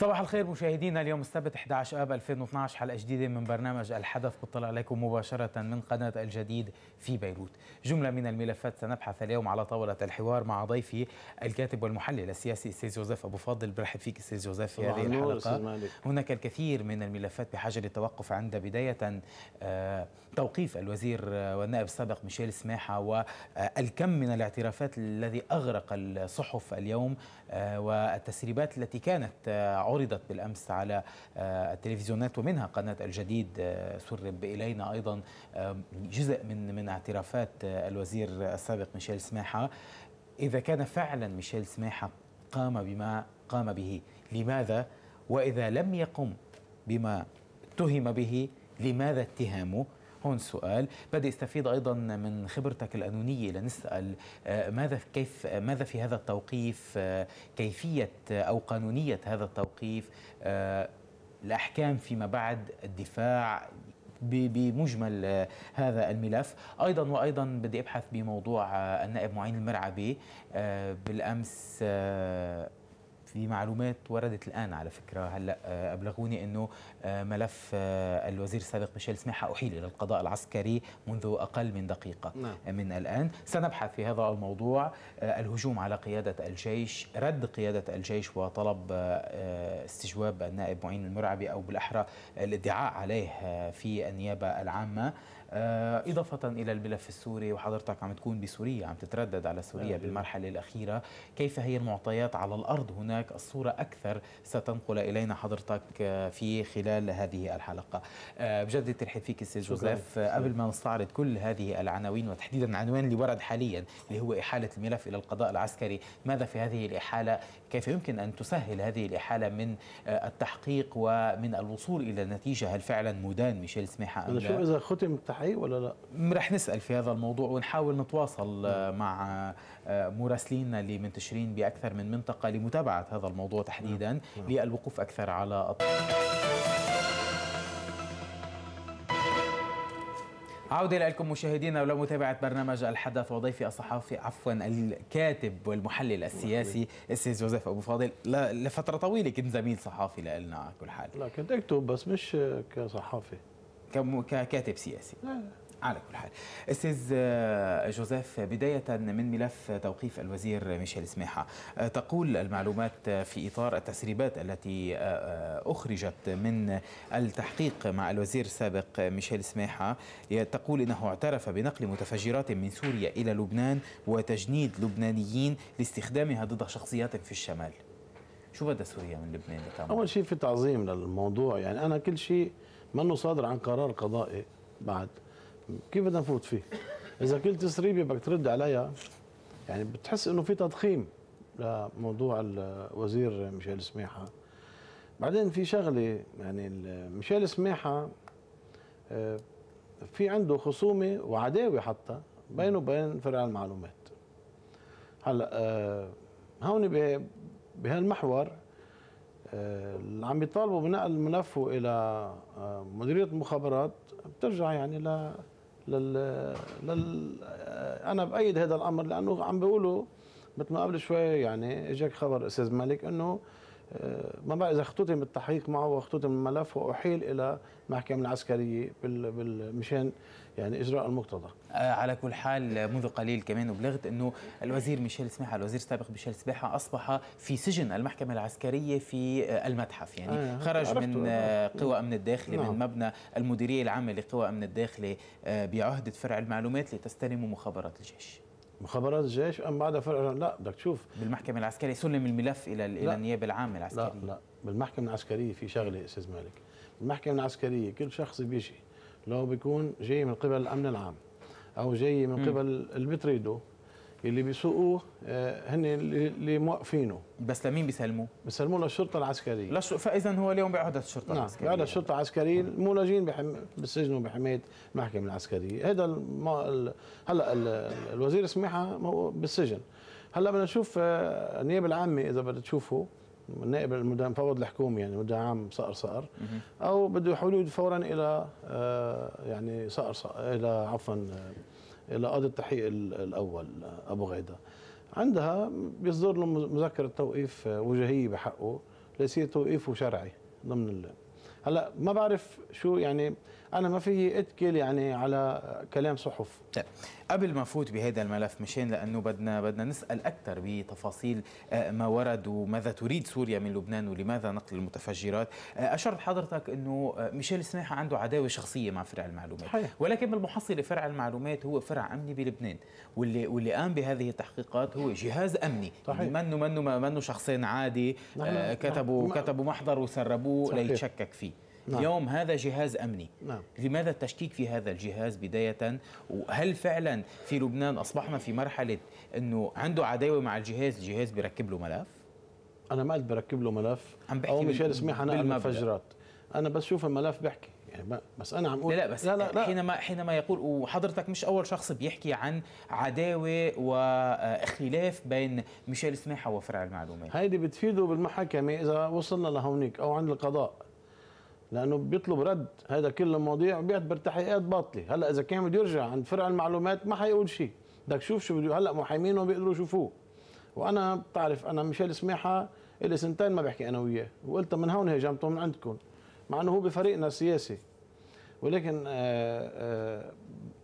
صباح الخير مشاهدينا اليوم السبت 11 اب 2012 حلقه جديده من برنامج الحدث بطلع عليكم مباشره من قناه الجديد في بيروت جمله من الملفات سنبحث اليوم على طاوله الحوار مع ضيفي الكاتب والمحلل السياسي استاذ جوزيف ابو فاضل برحب فيك استاذ جوزيف في هذه الحلقه هناك الكثير من الملفات بحاجه للتوقف عند بدايه آه، توقيف الوزير والنائب السابق ميشيل سماحة والكم من الاعترافات الذي أغرق الصحف اليوم آه، والتسريبات التي كانت آه، عرضت بالأمس على آه، التلفزيونات ومنها قناة الجديد سرب إلينا أيضا جزء من من اعترافات الوزير السابق ميشيل سماحة إذا كان فعلا ميشيل سماحة قام بما قام به لماذا وإذا لم يقم بما اتهم به لماذا اتهامه هون سؤال بدي استفيد أيضا من خبرتك القانونية لنسأل آه، ماذا كيف آه، ماذا في هذا التوقيف آه، كيفية أو قانونية هذا التوقيف الأحكام فيما بعد الدفاع بمجمل هذا الملف ايضا وايضا بدي ابحث بموضوع النائب معين المرعبي بالامس في معلومات وردت الان على فكره هلا آه، ابلغوني انه آه، ملف آه، الوزير السابق ميشيل سماحه احيل الى القضاء العسكري منذ اقل من دقيقه نعم. من الان سنبحث في هذا الموضوع الهجوم على قياده الجيش رد قياده الجيش وطلب استجواب النائب معين المرعبي او بالاحرى الادعاء عليه في النيابه العامه آه، إضافة إلى الملف السوري وحضرتك عم تكون بسوريا عم تتردد على سوريا نعم. بالمرحلة الأخيرة كيف هي المعطيات على الأرض هناك الصورة أكثر ستنقل إلينا حضرتك آه، في خلال هذه الحلقة آه، بجد ترحب فيك سيد جوزيف قبل ما نستعرض كل هذه العناوين وتحديدا العنوان اللي ورد حاليا اللي هو إحالة الملف إلى القضاء العسكري ماذا في هذه الإحالة كيف يمكن أن تسهل هذه الإحالة من آه، التحقيق ومن الوصول إلى نتيجة هل فعلا مدان ميشيل سميحة أم لا شو إذا ختم التحقيق ولا لا رح نسأل في هذا الموضوع ونحاول نتواصل آه، مع آه، مراسلينا اللي منتشرين بأكثر من منطقة لمتابعة هذا الموضوع تحديدا نعم، نعم. للوقوف أكثر على الطريق. عودة لكم مشاهدينا ولمتابعة برنامج الحدث وضيفي الصحافي عفوا الكاتب والمحلل السياسي السيد جوزيف أبو فاضل لفترة طويلة كنت زميل صحافي لنا على كل حال لا كنت أكتب بس مش كصحافي كم ككاتب سياسي لا لا على كل حال استاذ آه، جوزيف بدايه من ملف توقيف الوزير ميشيل سماحه آه، تقول المعلومات في اطار التسريبات التي آه، اخرجت من التحقيق مع الوزير السابق ميشيل سماحه تقول انه اعترف بنقل متفجرات من سوريا الى لبنان وتجنيد لبنانيين لاستخدامها ضد شخصيات في الشمال شو بدها سوريا من لبنان لتعمل؟ اول شيء في تعظيم للموضوع يعني انا كل شيء منه صادر عن قرار قضائي بعد كيف بدنا نفوت فيه؟ اذا كل تسريب بدك ترد عليها يعني بتحس انه في تضخيم لموضوع الوزير ميشيل سميحه بعدين في شغله يعني ميشيل سميحه آه، في عنده خصومه وعداوه حتى بينه وبين فرع المعلومات هلا آه، هون بهالمحور آه، اللي عم يطالبوا بنقل ملفه الى مديريه المخابرات بترجع يعني لل, لل... انا بايد هذا الامر لانه عم بيقولوا مثل ما قبل شوي يعني اجاك خبر استاذ مالك انه آه، ما بعرف اذا اختتم التحقيق معه واختتم الملف واحيل الى المحكمه العسكريه بال... بال... مشان يعني اجراء المقتضى آه، على كل حال منذ قليل كمان بلغت انه الوزير ميشيل سباحه الوزير السابق ميشيل سباحه اصبح في سجن المحكمه العسكريه في آه، المتحف يعني آه, آه، خرج من قوى امن الداخلي نعم. من مبنى المديريه العامه لقوى امن الداخلي بعهده فرع المعلومات لتستلم مخابرات الجيش مخابرات الجيش ام بعد فرع لا بدك تشوف بالمحكمه العسكريه سلم الملف الى الى النيابه العامه العسكريه لا لا بالمحكمه العسكريه في شغله استاذ مالك المحكمه العسكريه كل شخص بيجي لو بيكون جاي من قبل الامن العام او جاي من قبل البتريدو اللي بيسوقوه آه، هن اللي موقفينه بس لمين بيسلموه؟ بيسلموه للشرطه العسكريه لش... فاذا هو اليوم بعهده الشرطه نعم العسكريه نعم الشرطه العسكريه المولاجين بحم... بالسجن وبحمايه المحكمه العسكريه هذا الم... ال... هلا ال... الوزير سميحه بالسجن هلا بدنا نشوف آه، النيابه العامه اذا بدها تشوفه النائب المفوض الحكومي يعني مدعي عام صقر صقر او بده حلول فورا الى آه، يعني صقر, صقر الى عفوا آه، الى قاضي التحقيق الاول آه، ابو غيده عندها بيصدر له مذكره توقيف وجهيه بحقه ليصير توقيفه شرعي ضمن هلا ما بعرف شو يعني انا ما في اتكل يعني على كلام صحف طيب قبل ما فوت بهذا الملف مشان لانه بدنا بدنا نسال اكثر بتفاصيل آه، ما ورد وماذا تريد سوريا من لبنان ولماذا نقل المتفجرات آه، اشرت حضرتك انه آه، ميشيل سماحه عنده عداوه شخصيه مع فرع المعلومات حي. ولكن بالمحصله فرع المعلومات هو فرع امني بلبنان واللي واللي قام بهذه التحقيقات هو جهاز امني صحيح. يعني منه منه منه شخصين عادي نحن كتبوا نحن كتبوا محضر وسربوه ليتشكك فيه نعم. اليوم هذا جهاز أمني نعم. لماذا التشكيك في هذا الجهاز بداية وهل فعلا في لبنان أصبحنا في مرحلة أنه عنده عداوة مع الجهاز الجهاز بيركب له ملف أنا ما قلت بركب له ملف عم بحكي أو ميشيل سميح أنا المفجرات أنا بس شوف الملف بحكي يعني بس انا عم اقول لا لا بس لا لا لا حينما حينما يقول وحضرتك مش اول شخص بيحكي عن عداوه واختلاف بين ميشيل سماحه وفرع المعلومات هيدي بتفيده بالمحكمه اذا وصلنا لهونيك او عند القضاء لانه بيطلب رد هذا كل المواضيع بيعتبر تحقيقات باطله هلا اذا كان بده يرجع عند فرع المعلومات ما حيقول شيء بدك شوف شو بده هلا محامينه بيقدروا يشوفوه وانا بتعرف انا ميشيل سماحه لي سنتين ما بحكي انا وياه وقلت من هون هجمته من عندكم مع انه هو بفريقنا السياسي ولكن آه، آه،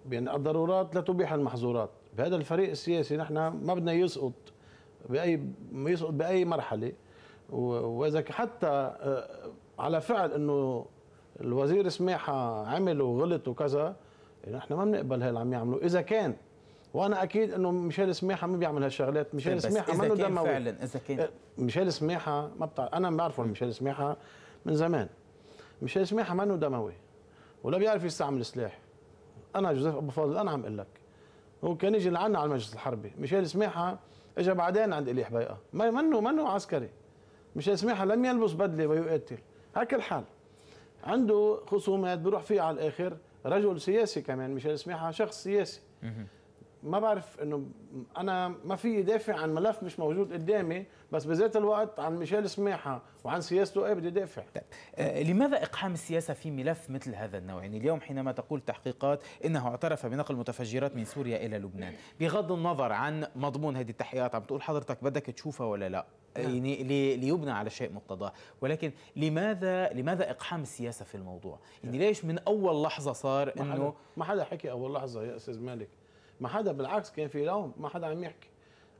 بين يعني الضرورات لا تبيح المحظورات بهذا الفريق السياسي نحن ما بدنا يسقط باي يسقط باي مرحله واذا حتى آه، على فعل انه الوزير سماحه عمل وغلط وكذا نحن ما بنقبل هي اللي عم يعملوا اذا كان وانا اكيد انه ميشيل سماحه ما بيعمل هالشغلات ميشيل سماحه ما له دموي فعلا اذا كان إيه، ميشيل سماحه ما بتعرف انا بعرفه ميشيل سماحه من زمان ميشيل سماحه ما له دموي ولا بيعرف يستعمل سلاح انا جوزيف ابو فاضل انا عم اقول لك هو كان يجي لعنا على المجلس الحربي ميشيل سماحه اجى بعدين عند الي حبيقه ما منه منه عسكري ميشيل سماحه لم يلبس بدله ويقاتل هكا الحال عنده خصومات بروح فيه على الاخر رجل سياسي كمان ميشيل سميحه شخص سياسي ما بعرف انه انا ما في دافع عن ملف مش موجود قدامي بس بذات الوقت عن ميشيل سماحه وعن سياسته ايه بدي دافع طيب، آه لماذا اقحام السياسه في ملف مثل هذا النوع يعني اليوم حينما تقول تحقيقات انه اعترف بنقل متفجرات من سوريا الى لبنان بغض النظر عن مضمون هذه التحقيقات عم تقول حضرتك بدك تشوفها ولا لا نعم. آه، يعني ليبنى على شيء مقتضاه ولكن لماذا لماذا اقحام السياسه في الموضوع يعني نعم. ليش من اول لحظه صار انه ما حدا حكي اول لحظه يا استاذ مالك ما حدا بالعكس كان في لوم ما حدا عم يحكي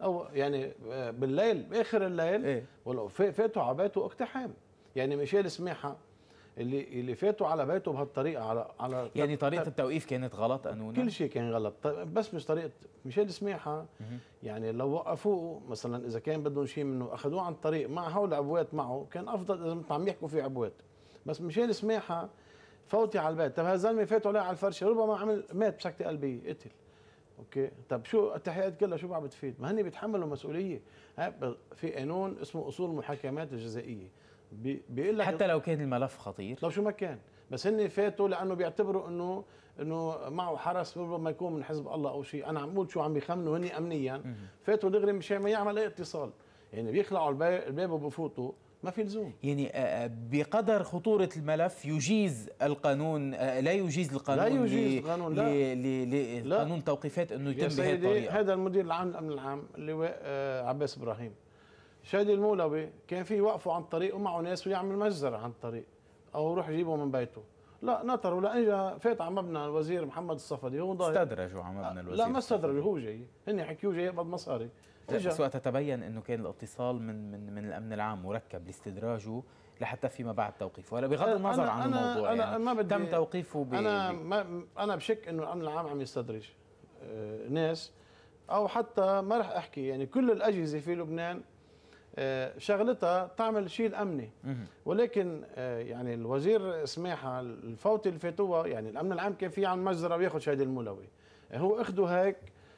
او يعني آه، بالليل باخر الليل إيه؟ ولو فاتوا على بيته اقتحام يعني ميشيل سماحه اللي اللي فاتوا على بيته بهالطريقه على على يعني طريقه التوقيف كانت غلط قانونا كل شيء كان غلط بس مش طريقه ميشيل سماحه يعني لو وقفوه مثلا اذا كان بدهم شيء منه اخذوه عن الطريق مع هول العبوات معه كان افضل اذا عم يحكوا في عبوات بس ميشيل سماحه فوتي على البيت طب هالزلمه فاتوا عليه على الفرشه ربما عمل مات بسكته قلبيه قتل اوكي طب شو التحقيقات كلها شو عم بتفيد ما هن بيتحملوا مسؤوليه في قانون اسمه اصول المحاكمات الجزائيه بيقول لك حتى لو كان الملف خطير لو شو ما كان بس هن فاتوا لانه بيعتبروا انه انه معه حرس ربما يكون من حزب الله او شيء انا عم بقول شو عم بيخمنوا هن امنيا فاتوا دغري مشان ما يعمل اي اتصال يعني بيخلعوا الباب وبفوتوا ما في لزوم يعني آه، آه، بقدر خطورة الملف يجيز القانون آه، لا يجيز القانون لا يجيز القانون لا, لقانون لا قانون توقيفات أنه يتم يعني بهذه الطريقة هذا المدير العام للأمن العام اللواء عباس إبراهيم شادي المولوي كان في وقفوا عن الطريق ومعه ناس ويعمل مجزرة عن الطريق أو يروح يجيبه من بيته لا نطر ولا اجى فات على مبنى الوزير محمد الصفدي هو ضايع استدرجوا على مبنى الوزير لا ما استدرجوا هو جاي هن حكيوا جاي يقبض مصاري بس وقتها تبين انه كان الاتصال من من من الامن العام مركب لاستدراجه لحتى فيما بعد توقيفه هلا بغض النظر أنا عن الموضوع أنا يعني ما بدي تم توقيفه ب... انا ما انا بشك انه الامن العام عم يستدرج آه، ناس او حتى ما رح احكي يعني كل الاجهزه في لبنان آه، شغلتها تعمل شيء الامني ولكن آه، يعني الوزير سماحه الفوت اللي فاتوها يعني الامن العام كان في عن مجزره بياخذ شهاده الملوي هو اخده هيك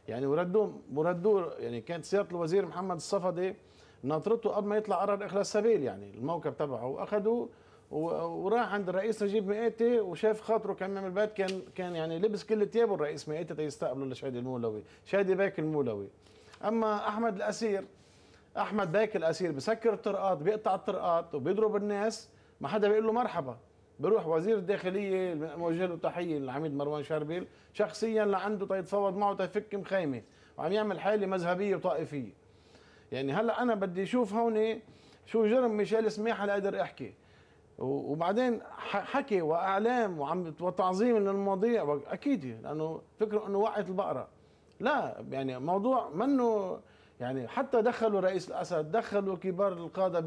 يعني وردوا وردوا يعني كانت سياره الوزير محمد الصفدي ناطرته قبل ما يطلع قرار اخلاء السبيل يعني الموكب تبعه واخذوه وراح عند الرئيس نجيب مئاتي وشاف خاطره كان من البيت كان كان يعني لبس كل ثيابه الرئيس مئاتي تيستقبله لشادي المولوي، شادي باك المولوي. اما احمد الاسير احمد باك الاسير بسكر الطرقات بيقطع الطرقات وبيضرب الناس ما حدا بيقول له مرحبا بروح وزير الداخليه موجه له تحيه للعميد مروان شربيل شخصيا لعنده تيتفاوض معه تيفك مخيمه وعم يعمل حاله مذهبيه وطائفيه يعني هلا انا بدي اشوف هون شو جرم ميشيل سماحه اللي قادر احكي وبعدين حكي واعلام وعم وتعظيم للمواضيع اكيد لانه فكره انه وقعت البقره لا يعني موضوع منه يعني حتى دخلوا رئيس الاسد دخلوا كبار القاده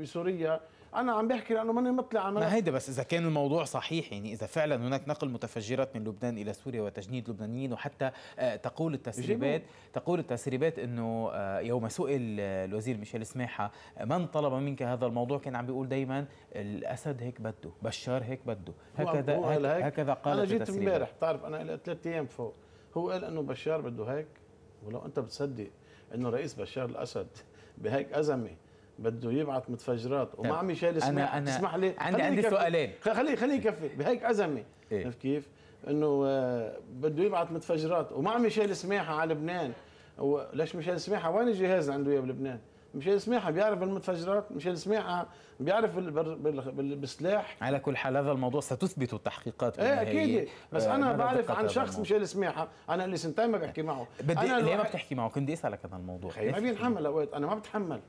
بسوريا انا عم بحكي لانه ماني مطلع على ما هيدا بس اذا كان الموضوع صحيح يعني اذا فعلا هناك نقل متفجرات من لبنان الى سوريا وتجنيد لبنانيين وحتى آه، تقول التسريبات تقول التسريبات انه آه، يوم سئل آه، الوزير ميشيل سماحه من طلب منك هذا الموضوع كان عم بيقول دايما الاسد هيك بده بشار هيك بده هكذا هو هيك هكذا قال انا جيت امبارح بتعرف انا لي ثلاث ايام فوق هو قال انه بشار بده هيك ولو انت بتصدق انه رئيس بشار الاسد بهيك ازمه بده يبعث متفجرات وما طيب. عم يشيل اسمه انا انا اسمح لي عندي عندي سؤالين خليه خليه يكفي بهيك ازمه إيه؟ كيف؟ انه آه، بده يبعث متفجرات وما عم يشيل سماحه على لبنان ليش مشيل سماحه وين الجهاز اللي عنده اياه بلبنان؟ مش سماحه بيعرف المتفجرات مش سماحه بيعرف بالسلاح على كل حال هذا الموضوع ستثبت التحقيقات ايه اكيد بس آه، انا بعرف عن شخص مش سماحه انا اللي سنتين ما بحكي معه بدي أنا ليه ما بتحكي معه كنت بدي اسالك هذا الموضوع ما إيه. بينحمل اوقات انا ما بتحمل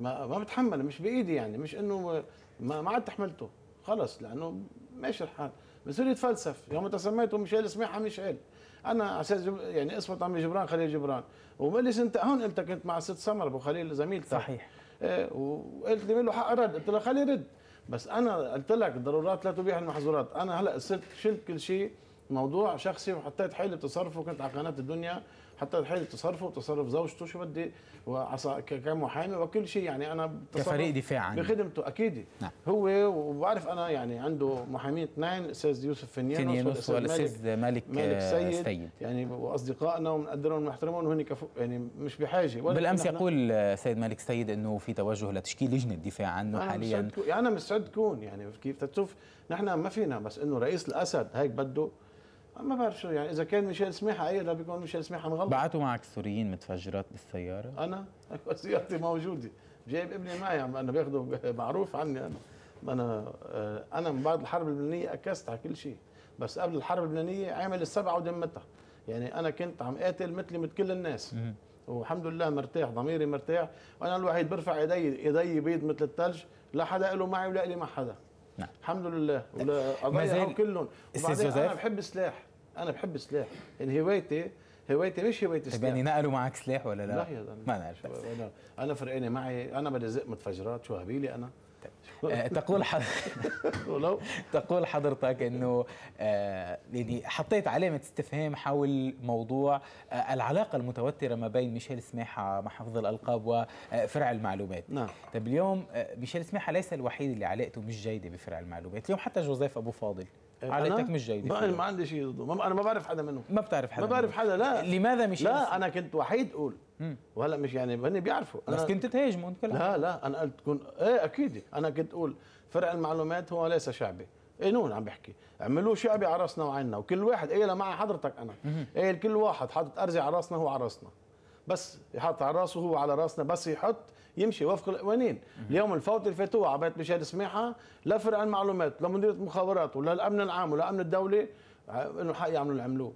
ما ما بتحمله مش بايدي يعني مش انه ما ما عاد تحملته خلص لانه ماشي الحال بصير يتفلسف يوم تسميته ميشيل سميحه ميشيل انا على اساس جب... يعني اسمه عمي جبران خليل جبران ومجلس انت هون انت كنت مع ست سمر ابو خليل زميلتك صحيح ايه وقلت لي له حق رد قلت له خليه يرد بس انا قلت لك الضرورات لا تبيح المحظورات انا هلا صرت شلت كل شيء موضوع شخصي وحطيت حيلي بتصرفه كنت على قناه الدنيا حتى حاله تصرفه وتصرف زوجته شو بدي وعصا كمحامي وكل شيء يعني انا كفريق دفاع بخدمته اكيد نعم. هو وبعرف انا يعني عنده محامين اثنين استاذ يوسف فنيانوس, فنيانوس والاستاذ مالك, مالك سيد, سيد يعني واصدقائنا وبنقدرهم ونحترمهم وهن كفو يعني مش بحاجه بالامس يقول سيد مالك سيد انه في توجه لتشكيل لجنه دفاع عنه أنا حاليا يعني انا مستعد كون يعني كيف تشوف نحن ما فينا بس انه رئيس الاسد هيك بده ما بعرف شو يعني اذا كان ميشيل سميحة اي لا بيكون ميشيل سميحة مغلط بعتوا معك سوريين متفجرات بالسياره؟ انا سيارتي موجوده جايب ابني معي انا باخذه معروف عني انا ما انا آه، انا من بعد الحرب اللبنانيه اكست على كل شيء بس قبل الحرب اللبنانيه عامل السبعه ودمتها يعني انا كنت عم قاتل مثلي مثل كل الناس والحمد لله مرتاح ضميري مرتاح وانا الوحيد برفع ايدي ايدي بيض مثل الثلج لا حدا له معي ولا لي مع حدا نعم الحمد لله ولا قضايا كلهم وبعدين انا بحب السلاح انا بحب السلاح يعني هوايتي هوايتي مش هوايتي طيب سلاح يعني نقلوا معك سلاح ولا لا؟ لا يا ما نعرف عارف طيب، انا, فرقانه معي انا بدي زق متفجرات شو هبيلي انا طيب. آه، تقول ولو تقول حضرتك انه آه، يعني حطيت علامه استفهام حول موضوع آه، العلاقه المتوتره ما بين ميشيل سماحه محافظ الالقاب وفرع المعلومات نعم طيب اليوم ميشيل سماحه ليس الوحيد اللي علاقته مش جيده بفرع المعلومات اليوم حتى جوزيف ابو فاضل عائلتك مش جيده ما, ما عندي شيء ضده ما انا ما بعرف حدا منهم ما بتعرف حدا ما بعرف حدا لا لماذا مش لا ينسي. انا كنت وحيد قول وهلا مش يعني هن بيعرفوا أنا بس كنت تهاجمه انت لا لا انا قلت تكون ايه اكيد انا كنت اقول فرع المعلومات هو ليس شعبي قانون إيه، عم بحكي عملوه شعبي على راسنا وعنا وكل واحد قايلها مع حضرتك انا ايه كل واحد حاطط ارزي على راسنا هو على راسنا بس يحط على راسه هو على راسنا بس يحط يمشي وفق القوانين اليوم الفوت اللي فاتوه عباد مشان سماحه لا فرع المعلومات لا مديريه المخابرات ولا الامن العام ولا امن الدوله انه حق يعملوا اللي عملوه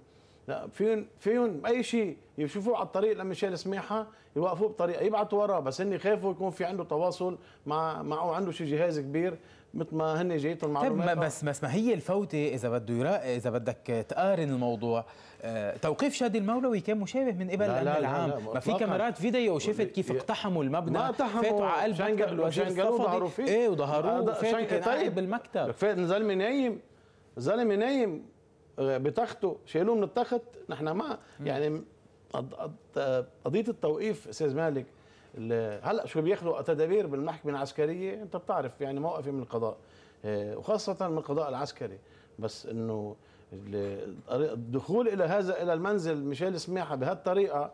لا فين فين اي شيء يشوفوه على الطريق لميشيل سماحه يوقفوه بطريقه يبعثوا وراه بس هن خافوا يكون في عنده تواصل مع معه عنده شي جهاز كبير مثل ما هن جايتهم معلومات طيب بس بس ما هي الفوته اذا بده يرا... اذا بدك تقارن الموضوع آه، توقيف شادي المولوي كان مشابه من قبل الامن العام لا لا ما في كاميرات فيديو شفت كيف اقتحموا المبنى ما اقتحموا فاتوا على قلب مكتب الوزير ظهروا فيه ايه وظهروه فاتوا طيب بالمكتب فات زلمه نايم زلمه نايم آه، بتخته شالوه من التخت نحن ما يعني قضيه التوقيف استاذ مالك هلا شو بياخذوا تدابير بالمحكمه العسكريه انت بتعرف يعني موقفي من القضاء آه، وخاصه من القضاء العسكري بس انه الدخول الى هذا الى المنزل ميشيل سماحه بهالطريقه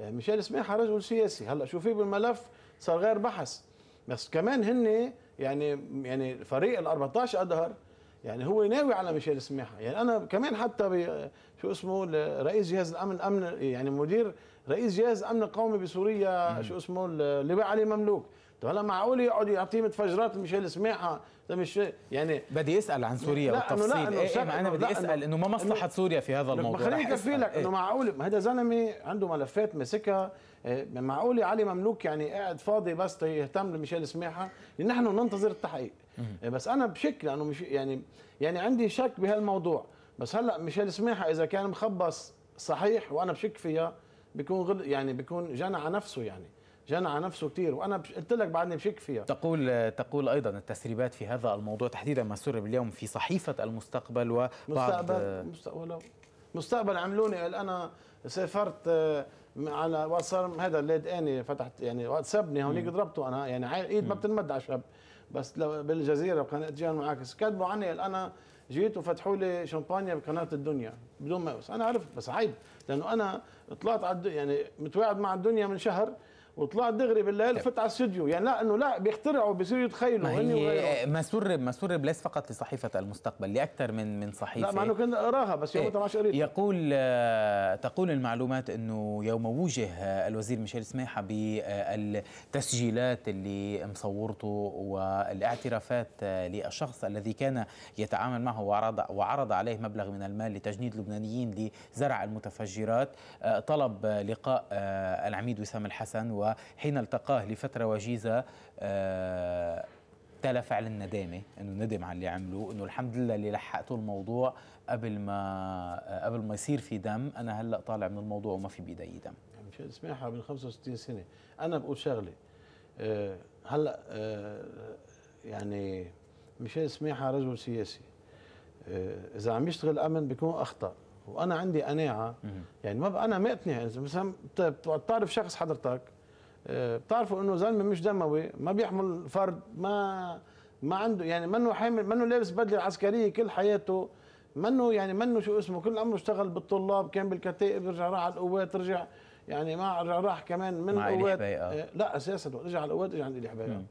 آه، ميشيل سماحه رجل سياسي هلا شو في بالملف صار غير بحث بس كمان هن يعني يعني فريق ال 14 اظهر يعني هو ناوي على ميشيل سماحه يعني انا كمان حتى شو اسمه رئيس جهاز الامن امن يعني مدير رئيس جهاز امن قومي بسوريا شو اسمه اللي بقى عليه مملوك طب هلا معقول يقعد يعطيه متفجرات ميشيل سماحه طيب مش يعني بدي اسال عن سوريا لا بالتفصيل لا إيه, إيه انا بدي اسال انه ما مصلحه سوريا في هذا الموضوع ما خليني إيه. اكفي لك انه إيه. معقول ما هذا زلمه عنده ملفات ماسكها إيه، معقول علي مملوك يعني قاعد فاضي بس يهتم لميشيل سماحه نحن ننتظر التحقيق بس انا بشك لانه مش يعني يعني عندي شك بهالموضوع بس هلا ميشيل سماحه اذا كان مخبص صحيح وانا بشك فيها بيكون غل يعني بيكون جنى على نفسه يعني جنى على نفسه كثير وانا قلت لك بعدني بشك فيها تقول تقول ايضا التسريبات في هذا الموضوع تحديدا ما سرب اليوم في صحيفه المستقبل وبعض مستقبل مستقبل مستقبل عملوني انا سافرت آه، على وصار هذا اللي اني فتحت يعني وقت سبني هونيك ضربته انا يعني ايد ما بتنمد على شب بس لو بالجزيره بقناه جيان معاكس كذبوا عني قال انا جيت وفتحوا لي شمبانيا بقناه الدنيا بدون ما انا عرفت بس عيب لانه انا طلعت يعني متواعد مع الدنيا من شهر وطلعت دغري بالليل طيب. فت على الاستوديو يعني لا انه لا بيخترعوا بيصيروا يتخيلوا ما سرب ما سرب ليس فقط لصحيفه المستقبل لاكثر من من صحيفه لا مع انه كنت اقراها بس يوم ما قريتها يقول آه، تقول المعلومات انه يوم وجه آه، الوزير ميشيل سماحه بالتسجيلات آه، اللي مصورته والاعترافات للشخص الذي كان يتعامل معه وعرض وعرض عليه مبلغ من المال لتجنيد لبنانيين لزرع المتفجرات طلب لقاء العميد وسام الحسن و وحين التقاه لفترة وجيزة آه، تلا فعل الندامة إنه ندم على اللي عمله إنه الحمد لله اللي لحقته الموضوع قبل ما آه، قبل ما يصير في دم أنا هلا طالع من الموضوع وما في بإيدي دم سميحة من 65 سنة أنا بقول شغلة آه، هلا يعني ميشيل سميحة رجل سياسي إذا عم يشتغل أمن بيكون أخطأ وأنا عندي قناعة يعني ما أنا ما إذا مثلا بتعرف شخص حضرتك آه، بتعرفوا انه زلمه مش دموي ما بيحمل فرد ما ما عنده يعني منه حامل منه لابس بدله عسكريه كل حياته منه يعني منه شو اسمه كل عمره اشتغل بالطلاب كان بالكتائب رجع راح على القوات رجع يعني ما راح كمان من القوات آه. آه، لا اساسا رجع على القوات رجع عند الي حبيقه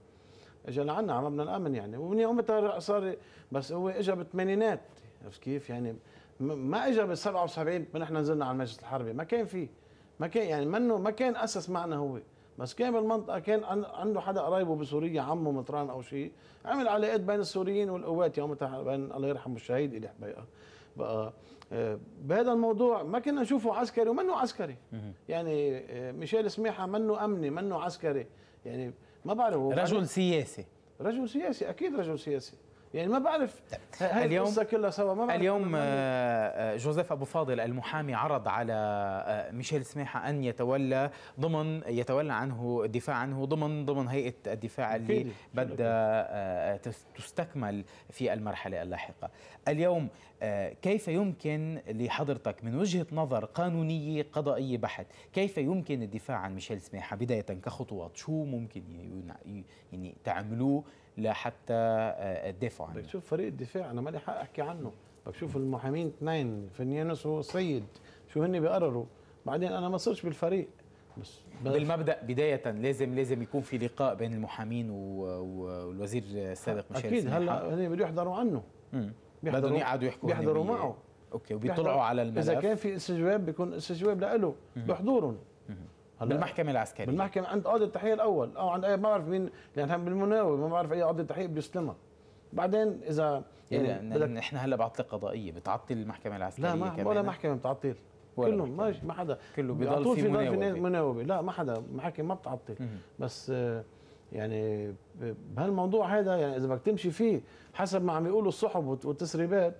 اجى لعنا على مبنى الامن يعني ومن يومتها صار بس هو اجى بالثمانينات عرفت كيف يعني ما اجى بال 77 احنا نزلنا على المجلس الحربي ما كان فيه ما كان يعني منه ما كان اسس معنا هو بس كان بالمنطقه كان عنده حدا قرايبه بسوريا عمه مطران او شيء عمل علاقات بين السوريين والقوات يومتها بين الله يرحمه الشهيد الي حبيقه بقى آه، بهذا الموضوع ما كنا نشوفه عسكري ومنه عسكري يعني آه، ميشيل سميحه منه امني منه عسكري يعني ما بعرف رجل سياسي رجل سياسي اكيد رجل سياسي يعني ما بعرف طيب، هاي اليوم القصه كلها سوا ما بعرف اليوم آه، آه، جوزيف ابو فاضل المحامي عرض على آه، ميشيل سماحه ان يتولى ضمن يتولى عنه الدفاع عنه ضمن ضمن هيئه الدفاع اللي بدها تستكمل في المرحله اللاحقه اليوم كيف يمكن لحضرتك من وجهه نظر قانونيه قضائيه بحت كيف يمكن الدفاع عن ميشيل سماحه بدايه كخطوات شو ممكن يعني تعملوه لحتى الدفاع آه، آه، بدك تشوف فريق الدفاع انا مالي حق احكي عنه بدك تشوف المحامين اثنين فنيانوس والسيد شو هن بيقرروا بعدين انا ما صرتش بالفريق بس بالمبدا بدايه لازم لازم يكون في لقاء بين المحامين والوزير السابق مشاري اكيد هلا هن بدهم يحضروا عنه بدهم يقعدوا يحكوا بيحضروا معه اوكي وبيطلعوا على الملف اذا كان في استجواب بيكون استجواب لإله بحضورهم بالمحكمه العسكريه بالمحكمه عند قاضي التحقيق الاول او عند اي ما بعرف مين يعني بالمناوي ما بعرف اي قاضي التحقيق بيسلمها بعدين اذا يعني, يعني بدك نحن هلا بعطله قضائيه بتعطل المحكمه العسكريه لا ما ولا محكمه بتعطل كلهم ما ما حدا كله بضل في, مناوبه لا ما حدا محاكم ما بتعطل بس آه، يعني بهالموضوع هذا يعني اذا بدك تمشي فيه حسب ما عم يقولوا الصحف والتسريبات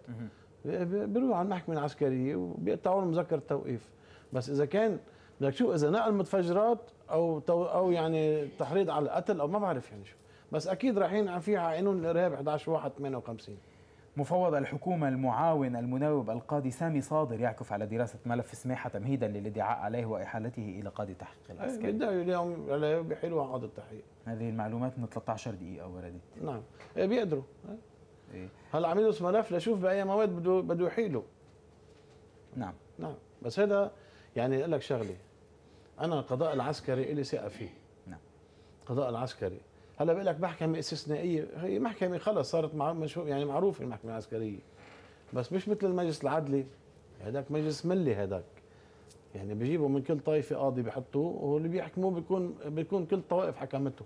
بيروحوا على المحكمه العسكريه وبيقطعوا لهم مذكر التوقيف بس اذا كان بدك تشوف اذا نقل متفجرات او او يعني تحريض على القتل او ما بعرف يعني شو بس اكيد رايحين في عينون الارهاب 11 1 58 مفوض الحكومة المعاون المناوب القاضي سامي صادر يعكف على دراسة ملف سماحة تمهيدا للادعاء عليه وإحالته إلى قاضي تحقيق إيه، العسكري بيدعوا اليوم عليه بيحيلوا قاضي التحقيق هذه المعلومات من 13 دقيقة وردت نعم إيه بيقدروا إيه. إيه؟ هلا عم يدرس ملف لشوف بأي مواد بده بده يحيله نعم نعم بس هذا يعني اقول لك شغله انا القضاء العسكري لي ثقه فيه نعم القضاء العسكري هلا بقول لك محكمه استثنائيه هي محكمه خلص صارت مشهور يعني معروفه المحكمه العسكريه بس مش مثل المجلس العدلي هذاك مجلس ملي هذاك يعني بيجيبوا من كل طائفه قاضي بحطوه واللي بيحكموه بيكون بيكون كل الطوائف حكمته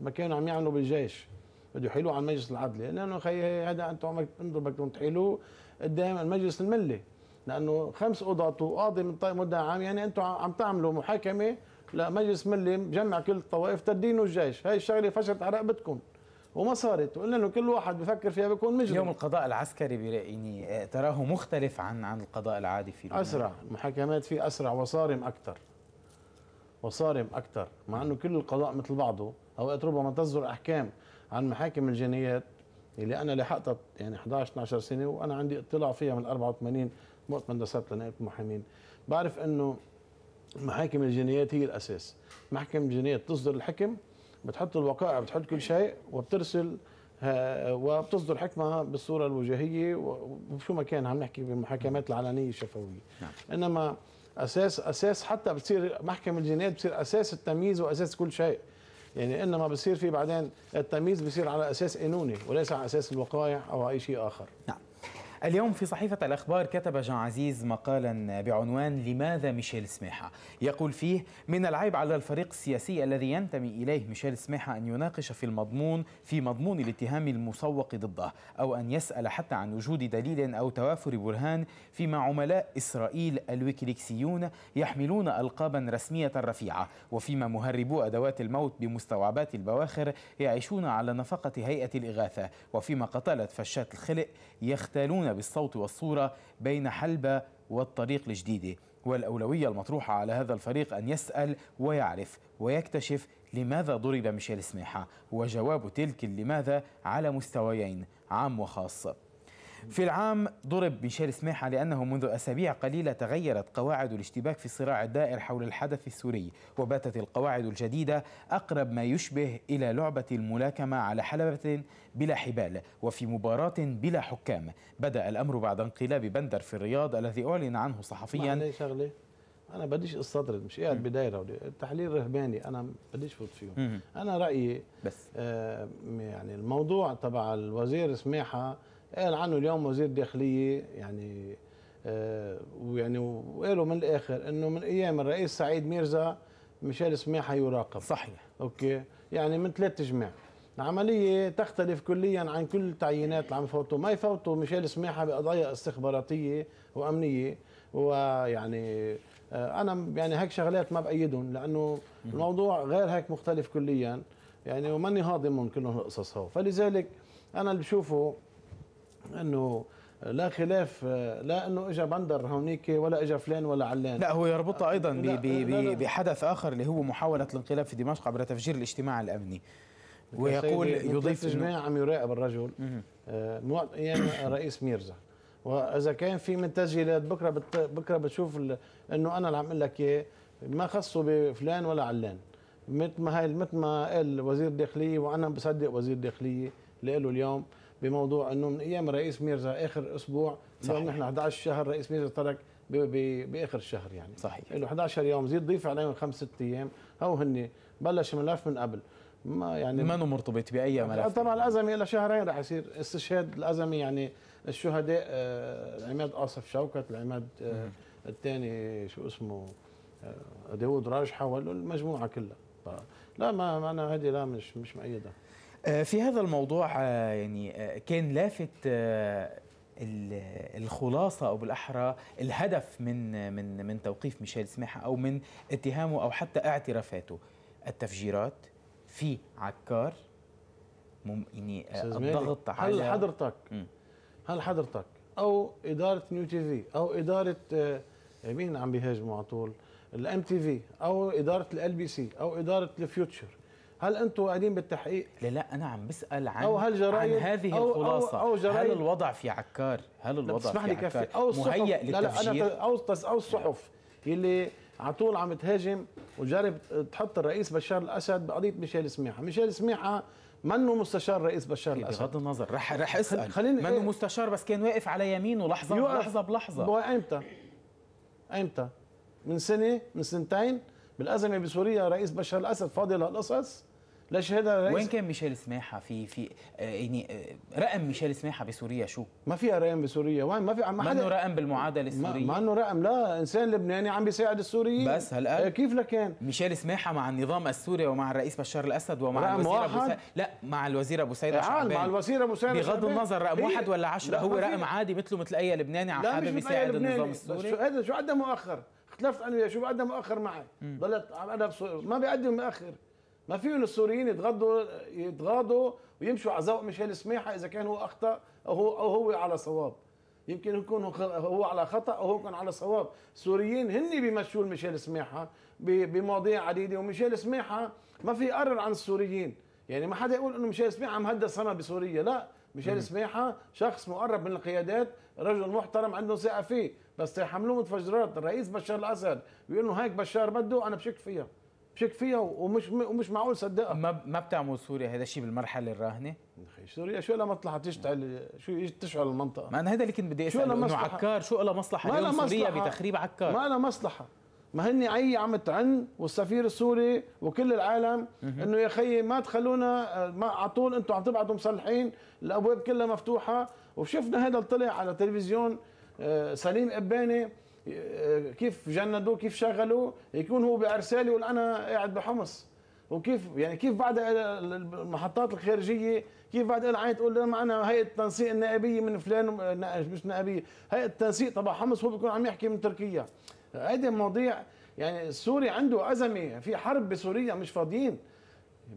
ما كانوا عم يعملوا بالجيش بده يحيلوه على المجلس العدلي لانه خي هذا انتم عم انتم بدكم تحيلوه قدام المجلس الملي لانه خمس قضاة وقاضي من طيب مده عام يعني انتم عم تعملوا محاكمه لمجلس ملي مجمع كل الطوائف تدينوا الجيش هاي الشغله فشلت على رقبتكم وما صارت وقلنا انه كل واحد بفكر فيها بيكون مجرم اليوم القضاء العسكري برايي آه، تراه مختلف عن عن القضاء العادي في لبنان اسرع المحاكمات فيه اسرع وصارم اكثر وصارم اكثر مع انه كل القضاء مثل بعضه اوقات ربما تصدر احكام عن محاكم الجنايات اللي انا لحقتها يعني 11 12 سنه وانا عندي اطلاع فيها من 84 وقت ما لنائب المحامين بعرف انه المحاكم الجنائيات هي الاساس محكمه الجنايات تصدر الحكم بتحط الوقائع بتحط كل شيء وبترسل آه، وبتصدر حكمها بالصوره الوجهيه وشو ما كان عم نحكي بالمحاكمات العلنيه الشفويه نعم. انما اساس اساس حتى بتصير محكمه الجنايات بتصير اساس التمييز واساس كل شيء يعني انما بصير في بعدين التمييز بصير على اساس قانوني وليس على اساس الوقائع او اي شيء اخر نعم اليوم في صحيفة الأخبار كتب جان عزيز مقالا بعنوان لماذا ميشيل سماحة يقول فيه من العيب على الفريق السياسي الذي ينتمي إليه ميشيل سماحة أن يناقش في المضمون في مضمون الاتهام المسوق ضده أو أن يسأل حتى عن وجود دليل أو توافر برهان فيما عملاء إسرائيل الويكيليكسيون يحملون ألقابا رسمية رفيعة وفيما مهربو أدوات الموت بمستوعبات البواخر يعيشون على نفقة هيئة الإغاثة وفيما قتلت فشات الخلق يختالون بالصوت والصورة بين حلبة والطريق الجديدة والأولوية المطروحة على هذا الفريق أن يسأل ويعرف ويكتشف لماذا ضرب ميشيل سماحة وجواب تلك لماذا على مستويين عام وخاص في العام ضرب ميشيل سماحة لأنه منذ أسابيع قليلة تغيرت قواعد الاشتباك في الصراع الدائر حول الحدث السوري وباتت القواعد الجديدة أقرب ما يشبه إلى لعبة الملاكمة على حلبة بلا حبال وفي مباراة بلا حكام بدأ الأمر بعد انقلاب بندر في الرياض الذي أعلن عنه صحفيا شغلة أنا بديش استطرد مش قاعد بدايرة التحليل رهباني أنا بديش فوت فيهم أنا رأيي بس آه يعني الموضوع تبع الوزير سماحة قال عنه اليوم وزير داخليه يعني آه، ويعني وقالوا من الاخر انه من ايام الرئيس سعيد ميرزا ميشيل سماحه يراقب صحيح اوكي يعني من ثلاث جماع العملية تختلف كليا عن كل التعيينات اللي عم يفوتوا ما يفوتوا ميشيل سماحة بقضايا استخباراتية وأمنية ويعني آه، أنا يعني هيك شغلات ما بأيدهم لأنه الموضوع غير هيك مختلف كليا يعني وماني هاضمهم كلهم القصص هو فلذلك أنا اللي بشوفه انه لا خلاف لا انه اجى بندر هونيك ولا اجى فلان ولا علان لا هو يربطها ايضا لا بي بي بحدث اخر اللي هو محاوله الانقلاب في دمشق عبر تفجير الاجتماع الامني ويقول يضيف اجتماع عم يراقب الرجل آه يعني رئيس ميرزا واذا كان في من تسجيلات بكره بت بكره بتشوف انه انا اللي عم اقول لك اياه ما خصه بفلان ولا علان مثل ما هاي مثل ما قال وزير الداخليه وانا بصدق وزير الداخليه اللي قاله اليوم بموضوع انه من ايام الرئيس ميرزا اخر اسبوع صحيح نحن 11 شهر رئيس ميرزا ترك باخر الشهر يعني صحيح له 11 يوم زيد ضيف عليهم خمس ست ايام او هن بلش ملف من قبل ما يعني ما انه مرتبط باي ملف طبعا الازمه الى شهرين رح يصير استشهاد الازمه يعني الشهداء آه، عماد اصف شوكت العماد آه، الثاني شو اسمه آه، داوود راجحه والمجموعه كلها لا ما انا هذه لا مش مش مؤيده آه، في هذا الموضوع آه، يعني آه، كان لافت الخلاصه او بالاحرى الهدف من من من توقيف ميشيل سماحه او من اتهامه او حتى اعترافاته التفجيرات في عكار مم يعني الضغط على هل حضرتك هل حضرتك او اداره نيو تي في او اداره مين عم بيهاجموا على طول الام تي في او اداره ال بي سي او اداره الفيوتشر هل انتم قاعدين بالتحقيق؟ لا لا انا عم بسال عن أو هل جرايد عن هذه أو الخلاصه أو أو جرايد هل الوضع في عكار؟ هل الوضع في لي عكار أو مهيأ مهيئ لا لا أنا او او الصحف يلي على طول عم تهاجم وجرب تحط الرئيس بشار الاسد بقضيه ميشيل سميحه، ميشيل سميحه منه مستشار رئيس بشار إيه، الاسد بغض النظر رح رح اسال خليني منه إيه؟ مستشار بس كان واقف على يمينه لحظه لحظه بلحظه ايمتى؟ امتى؟ من سنه من سنتين بالازمه بسوريا رئيس بشار الاسد فاضل هالقصص لا شهاده الرئيس وين كان ميشيل سماحه في في آه، يعني آه، رقم ميشيل سماحه بسوريا شو؟ ما فيها رقم بسوريا وين ما في ما حدا رقم بالمعادله السوريه ما انه رقم لا انسان لبناني عم بيساعد السوريين بس هلا آه، كيف لكان؟ ميشيل سماحه مع النظام السوري ومع الرئيس بشار الاسد ومع الوزير ابو سيد لا مع الوزير ابو سيد شعبان مع الوزير ابو سيد بغض النظر رقم إيه، واحد ولا 10 هو رقم عادي مثله مثل اي لبناني عم حابب بيساعد النظام السوري شو هذا شو عدى مؤخر اختلفت انا شو بعدها مؤخر معي ضلت انا ما بيقدم مؤخر ما فيهم السوريين يتغضوا يتغاضوا ويمشوا على ذوق ميشيل سميحه اذا كان هو اخطا او هو او هو على صواب يمكن يكون هو على خطا او هو يكون على صواب السوريين هن بيمشوا ميشيل سميحه بمواضيع عديده وميشيل سميحه ما في يقرر عن السوريين يعني ما حدا يقول انه ميشيل سميحه مهدد سما بسوريا لا ميشيل سميحه شخص مقرب من القيادات رجل محترم عنده ثقه فيه بس يحملوه متفجرات الرئيس بشار الاسد بيقول انه هيك بشار بده انا بشك فيها بشك فيها ومش ومش معقول صدقها ما ما بتعمل سوريا هذا الشيء بالمرحله الراهنه سوريا شو لها مصلحه تشتعل شو تشعل المنطقه ما انا هذا اللي كنت بدي اساله انه عكار شو لها مصلحه ما مصلحه سوريا بتخريب عكار ما لها مصلحه ما هن عي عم تعن والسفير السوري وكل العالم انه يا خيي ما تخلونا ما على طول انتم عم تبعتوا مصلحين الابواب كلها مفتوحه وشفنا هذا طلع على تلفزيون آه، سليم اباني كيف جندوه كيف شغلوه يكون هو بارسالي يقول انا قاعد بحمص وكيف يعني كيف بعد المحطات الخارجيه كيف بعد العين تقول لهم انا هيئه التنسيق النائبيه من فلان مش نائبيه هيئه التنسيق تبع حمص هو بيكون عم يحكي من تركيا هيدي مواضيع يعني سوري عنده ازمه في حرب بسوريا مش فاضيين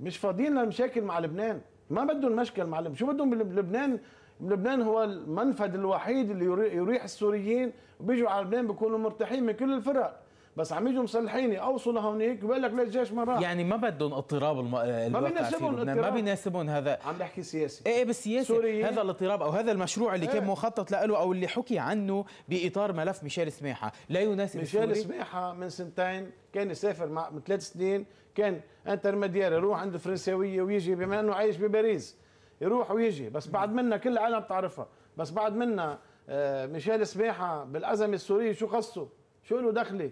مش فاضيين للمشاكل مع لبنان ما بدهم مشكل مع لبنان شو بدهم بلبنان لبنان هو المنفذ الوحيد اللي يريح السوريين وبيجوا على لبنان بيكونوا مرتاحين من كل الفرق بس عم يجوا مسلحيني اوصلوا هونيك بقول لك ليش الجيش ما راح يعني ما بدهم اضطراب الم... ما بيناسبهم ما بيناسبهم هذا عم بحكي سياسي ايه, إيه، بالسياسه هذا الاضطراب او هذا المشروع اللي ايه. كان مخطط له او اللي حكي عنه باطار ملف ميشيل سماحه لا يناسب ميشيل سماحه من سنتين كان يسافر مع من ثلاث سنين كان انترميديار يروح عند الفرنساويه ويجي بما انه عايش بباريس يروح ويجي بس بعد منا كل العالم بتعرفها بس بعد منا آه، ميشيل سماحه بالازمه السوريه شو خصه شو له دخله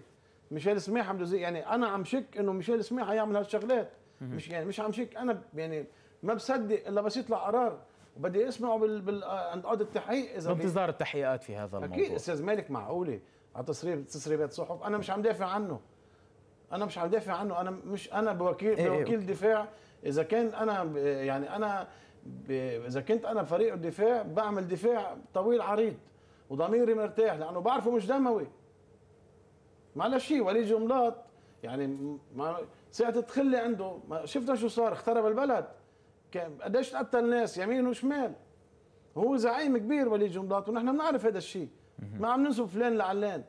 ميشيل سماحه بده يعني انا عم شك انه ميشيل سماحه يعمل هالشغلات مش يعني مش عم شك انا يعني ما بصدق الا بس يطلع قرار وبدي اسمعه بال بال عند قاضي التحقيق اذا بانتظار التحقيقات في هذا الموضوع اكيد استاذ مالك معقوله على تسريب تسريبات صحف انا مش عم دافع عنه انا مش عم دافع عنه انا مش انا بوكيل إيه، إيه، بوكيل دفاع اذا كان انا يعني انا اذا كنت انا فريق الدفاع بعمل دفاع طويل عريض وضميري مرتاح لانه بعرفه مش دموي معلش وليد جملات يعني ما ساعة تخلي عنده ما شفنا شو صار اخترب البلد قديش تقتل ناس يمين وشمال هو زعيم كبير وليد جملات ونحن بنعرف هذا الشيء ما عم ننسب فلان لعلان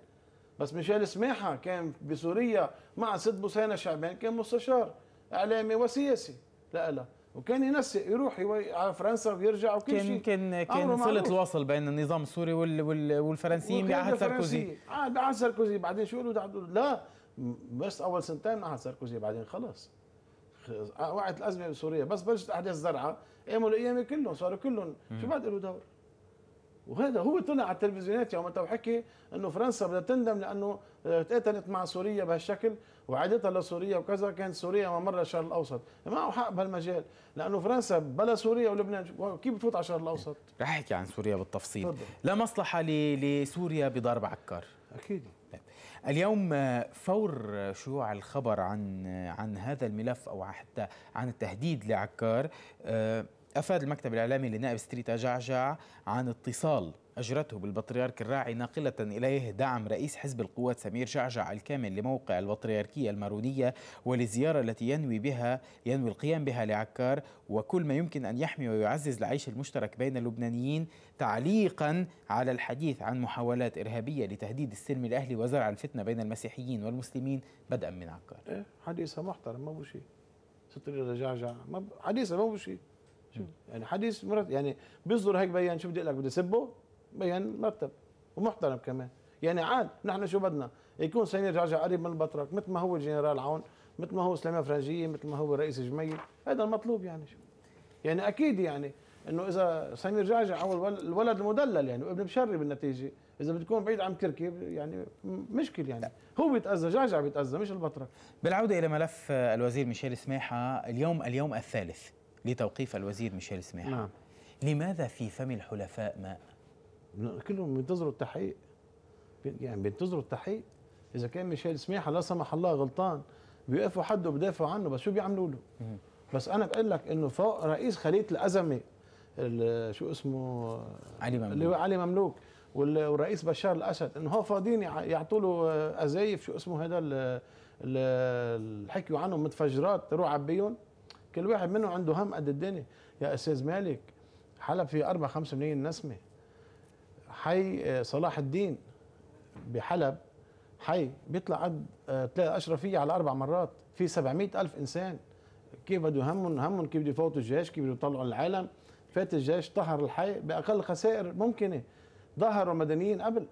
بس ميشيل سماحه كان بسوريا مع سيد بوسينا شعبان كان مستشار اعلامي وسياسي لا وكان ينسق يروح على فرنسا ويرجع وكل كان شيء كان كان صله الوصل بين النظام السوري وال وال والفرنسيين بعهد ساركوزي اه بعهد ساركوزي بعدين شو يقولوا لا بس اول سنتين مع ساركوزي بعدين خلص آه، وقعت الازمه بسوريا بس بلشت احداث زرعه قاموا القيامه كلهم صاروا كلهم شو بعد له دور وهذا هو طلع على التلفزيونات يوم وحكي انه فرنسا بدها تندم لانه آه، تقاتلت مع سوريا بهالشكل وعادتها لسوريا وكذا كانت سوريا ممر مرة الشرق الاوسط معه حق بهالمجال لانه فرنسا بلا سوريا ولبنان كيف بتفوت على الشرق الاوسط رح احكي عن سوريا بالتفصيل طبعا. لا مصلحه لسوريا بضرب عكار اكيد طيب. اليوم فور شيوع الخبر عن عن هذا الملف او حتى عن التهديد لعكار آه، افاد المكتب الاعلامي لنائب ستريتا جعجع عن اتصال أجرته بالبطريرك الراعي ناقلة إليه دعم رئيس حزب القوات سمير جعجع الكامل لموقع البطريركية المارونية وللزيارة التي ينوي بها ينوي القيام بها لعكار وكل ما يمكن أن يحمي ويعزز العيش المشترك بين اللبنانيين تعليقا على الحديث عن محاولات إرهابية لتهديد السلم الأهلي وزرع الفتنة بين المسيحيين والمسلمين بدءا من عكار إيه حديثة محترم ما شيء ستر جعجع ما حديثة ما شيء يعني حديث مرات يعني بيصدر هيك بيان شو بدي اقول لك بدي اسبه بيان يعني مرتب ومحترم كمان يعني عاد نحن شو بدنا يكون سمير جعجع قريب من البطرك مثل ما هو الجنرال عون مثل ما هو سليمان فرنجيه مثل ما هو رئيس جميل هذا المطلوب يعني شو يعني اكيد يعني انه اذا سمير جعجع هو الولد المدلل يعني وابن بشري بالنتيجه اذا بتكون بعيد عن تركي يعني مشكل يعني هو بيتاذى جعجع بيتاذى مش البطرك بالعوده الى ملف الوزير ميشيل سماحه اليوم اليوم الثالث لتوقيف الوزير ميشيل سماحه نعم. لماذا في فم الحلفاء ماء كلهم بينتظروا التحقيق يعني بينتظروا التحقيق اذا كان ميشيل سماحه لا سمح الله غلطان بيوقفوا حد بدافعوا عنه بس شو بيعملوا له؟ بس انا بقول لك انه فوق رئيس خليه الازمه شو اسمه علي مملوك اللي هو علي مملوك والرئيس بشار الاسد انه هو فاضيين يعطوا له ازايف شو اسمه هذا اللي حكيوا عنه متفجرات روح عبيهم كل واحد منهم عنده هم قد الدنيا يا استاذ مالك حلب في 4 5 ملايين نسمه حي آه، صلاح الدين بحلب حي بيطلع قد آه، تلاقي أشرفية على أربع مرات في 700 ألف إنسان كيف بده همهم همهم كيف بده يفوتوا الجيش كيف بده يطلعوا العالم فات الجيش طهر الحي بأقل خسائر ممكنة ظهروا مدنيين قبل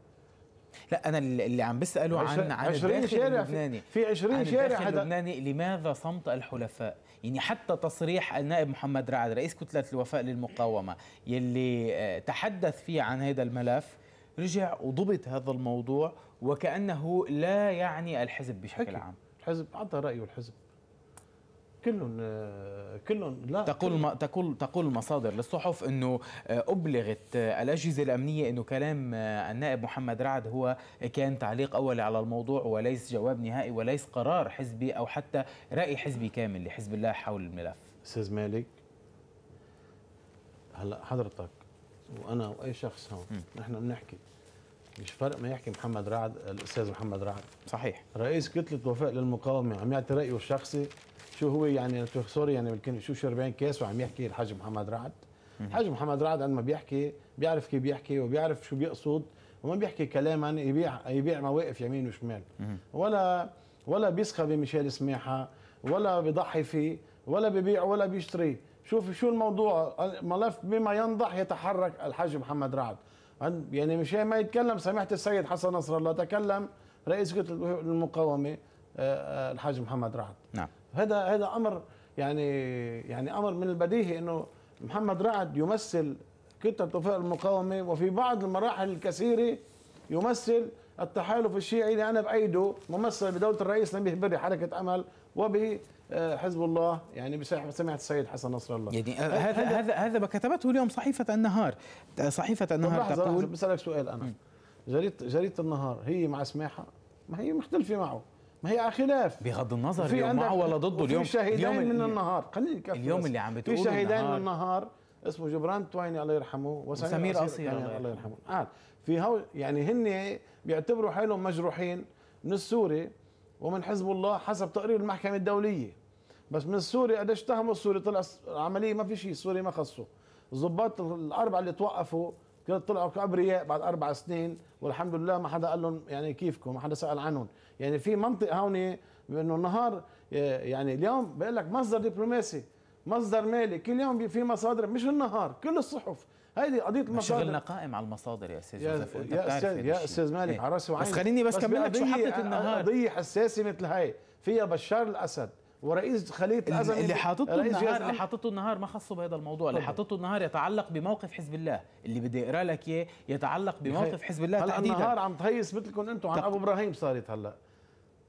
لا انا اللي عم بساله عن عن 20 شارع اللبناني في 20 شارع لبناني اللبناني لماذا صمت الحلفاء يعني حتى تصريح النائب محمد رعد رئيس كتلة الوفاء للمقاومة يلي آه، تحدث فيه عن هذا الملف رجع وضبط هذا الموضوع وكأنه لا يعني الحزب بشكل حكي. عام الحزب أعطى رأيه الحزب كلهم كلهم لا تقول تقول تقول المصادر للصحف انه آه، ابلغت آه، الاجهزه الامنيه انه كلام آه، النائب محمد رعد هو كان تعليق اولي على الموضوع وليس جواب نهائي وليس قرار حزبي او حتى راي حزبي كامل لحزب الله حول الملف استاذ مالك هلا حضرتك وانا واي شخص هون نحن بنحكي مش فرق ما يحكي محمد رعد الاستاذ محمد رعد صحيح رئيس كتله وفاء للمقاومه عم يعطي رايه الشخصي شو هو يعني سوري يعني يمكن شو 40 كاس وعم يحكي الحاج محمد رعد الحاج محمد رعد عندما بيحكي بيعرف كيف بيحكي وبيعرف شو بيقصد وما بيحكي كلاما يبيع يبيع مواقف يمين وشمال ولا ولا بيسخى بميشيل سماحه ولا بيضحي فيه ولا بيبيع ولا بيشتري شوف شو الموضوع ملف بما ينضح يتحرك الحاج محمد رعد يعني مشان ما يتكلم سماحه السيد حسن نصر الله تكلم رئيس المقاومه آه، آه، الحاج محمد رعد نعم هذا هذا امر يعني يعني امر من البديهي انه محمد رعد يمثل كتله وفاء المقاومه وفي بعض المراحل الكثيره يمثل التحالف الشيعي اللي انا بايده ممثل بدوله الرئيس نبيه بري حركه امل وب آه، حزب الله يعني سمعت السيد حسن نصر الله يعني آه، هذا هذا هذا ما كتبته اليوم صحيفه النهار صحيفه النهار تقول بسالك سؤال انا جريده جريده النهار هي مع سماحه ما هي مختلفه معه ما هي على خلاف بغض النظر اليوم معه ولا ضده اليوم في شهيدين اليوم من النهار خليني كفي اليوم اللي عم بتقول في شهيدين من النهار اسمه جبران تويني الله يرحمه وسمير قصير يعني الله يرحمه قال آه، في هو يعني هن بيعتبروا حالهم مجروحين من السوري ومن حزب الله حسب تقرير المحكمه الدوليه بس من السوري قديش اتهموا السوري طلع عمليه ما في شيء السوري ما خصه الضباط الاربعه اللي توقفوا طلعوا كابرياء بعد اربع سنين والحمد لله ما حدا قال لهم يعني كيفكم ما حدا سال عنهم يعني في منطق هون انه النهار يعني اليوم بقول لك مصدر دبلوماسي مصدر مالي كل يوم في مصادر مش النهار كل الصحف هيدي قضيه المصادر شغلنا قائم على المصادر يا استاذ جوزيف وانت يا استاذ يا استاذ مالك إيه. على راسي بس خليني بس, بس كمل لك شو حطيت النهار قضيه حساسه مثل هاي فيها بشار الاسد ورئيس خليه الازمه اللي حاطته النهار اللي حاطته النهار ما خصه بهذا الموضوع اللي حاطته النهار يتعلق بموقف حزب الله اللي بدي اقرا لك اياه يتعلق بموقف حزب الله هلا النهار عم تهيس مثلكم انتم عن ابو ابراهيم صارت هلا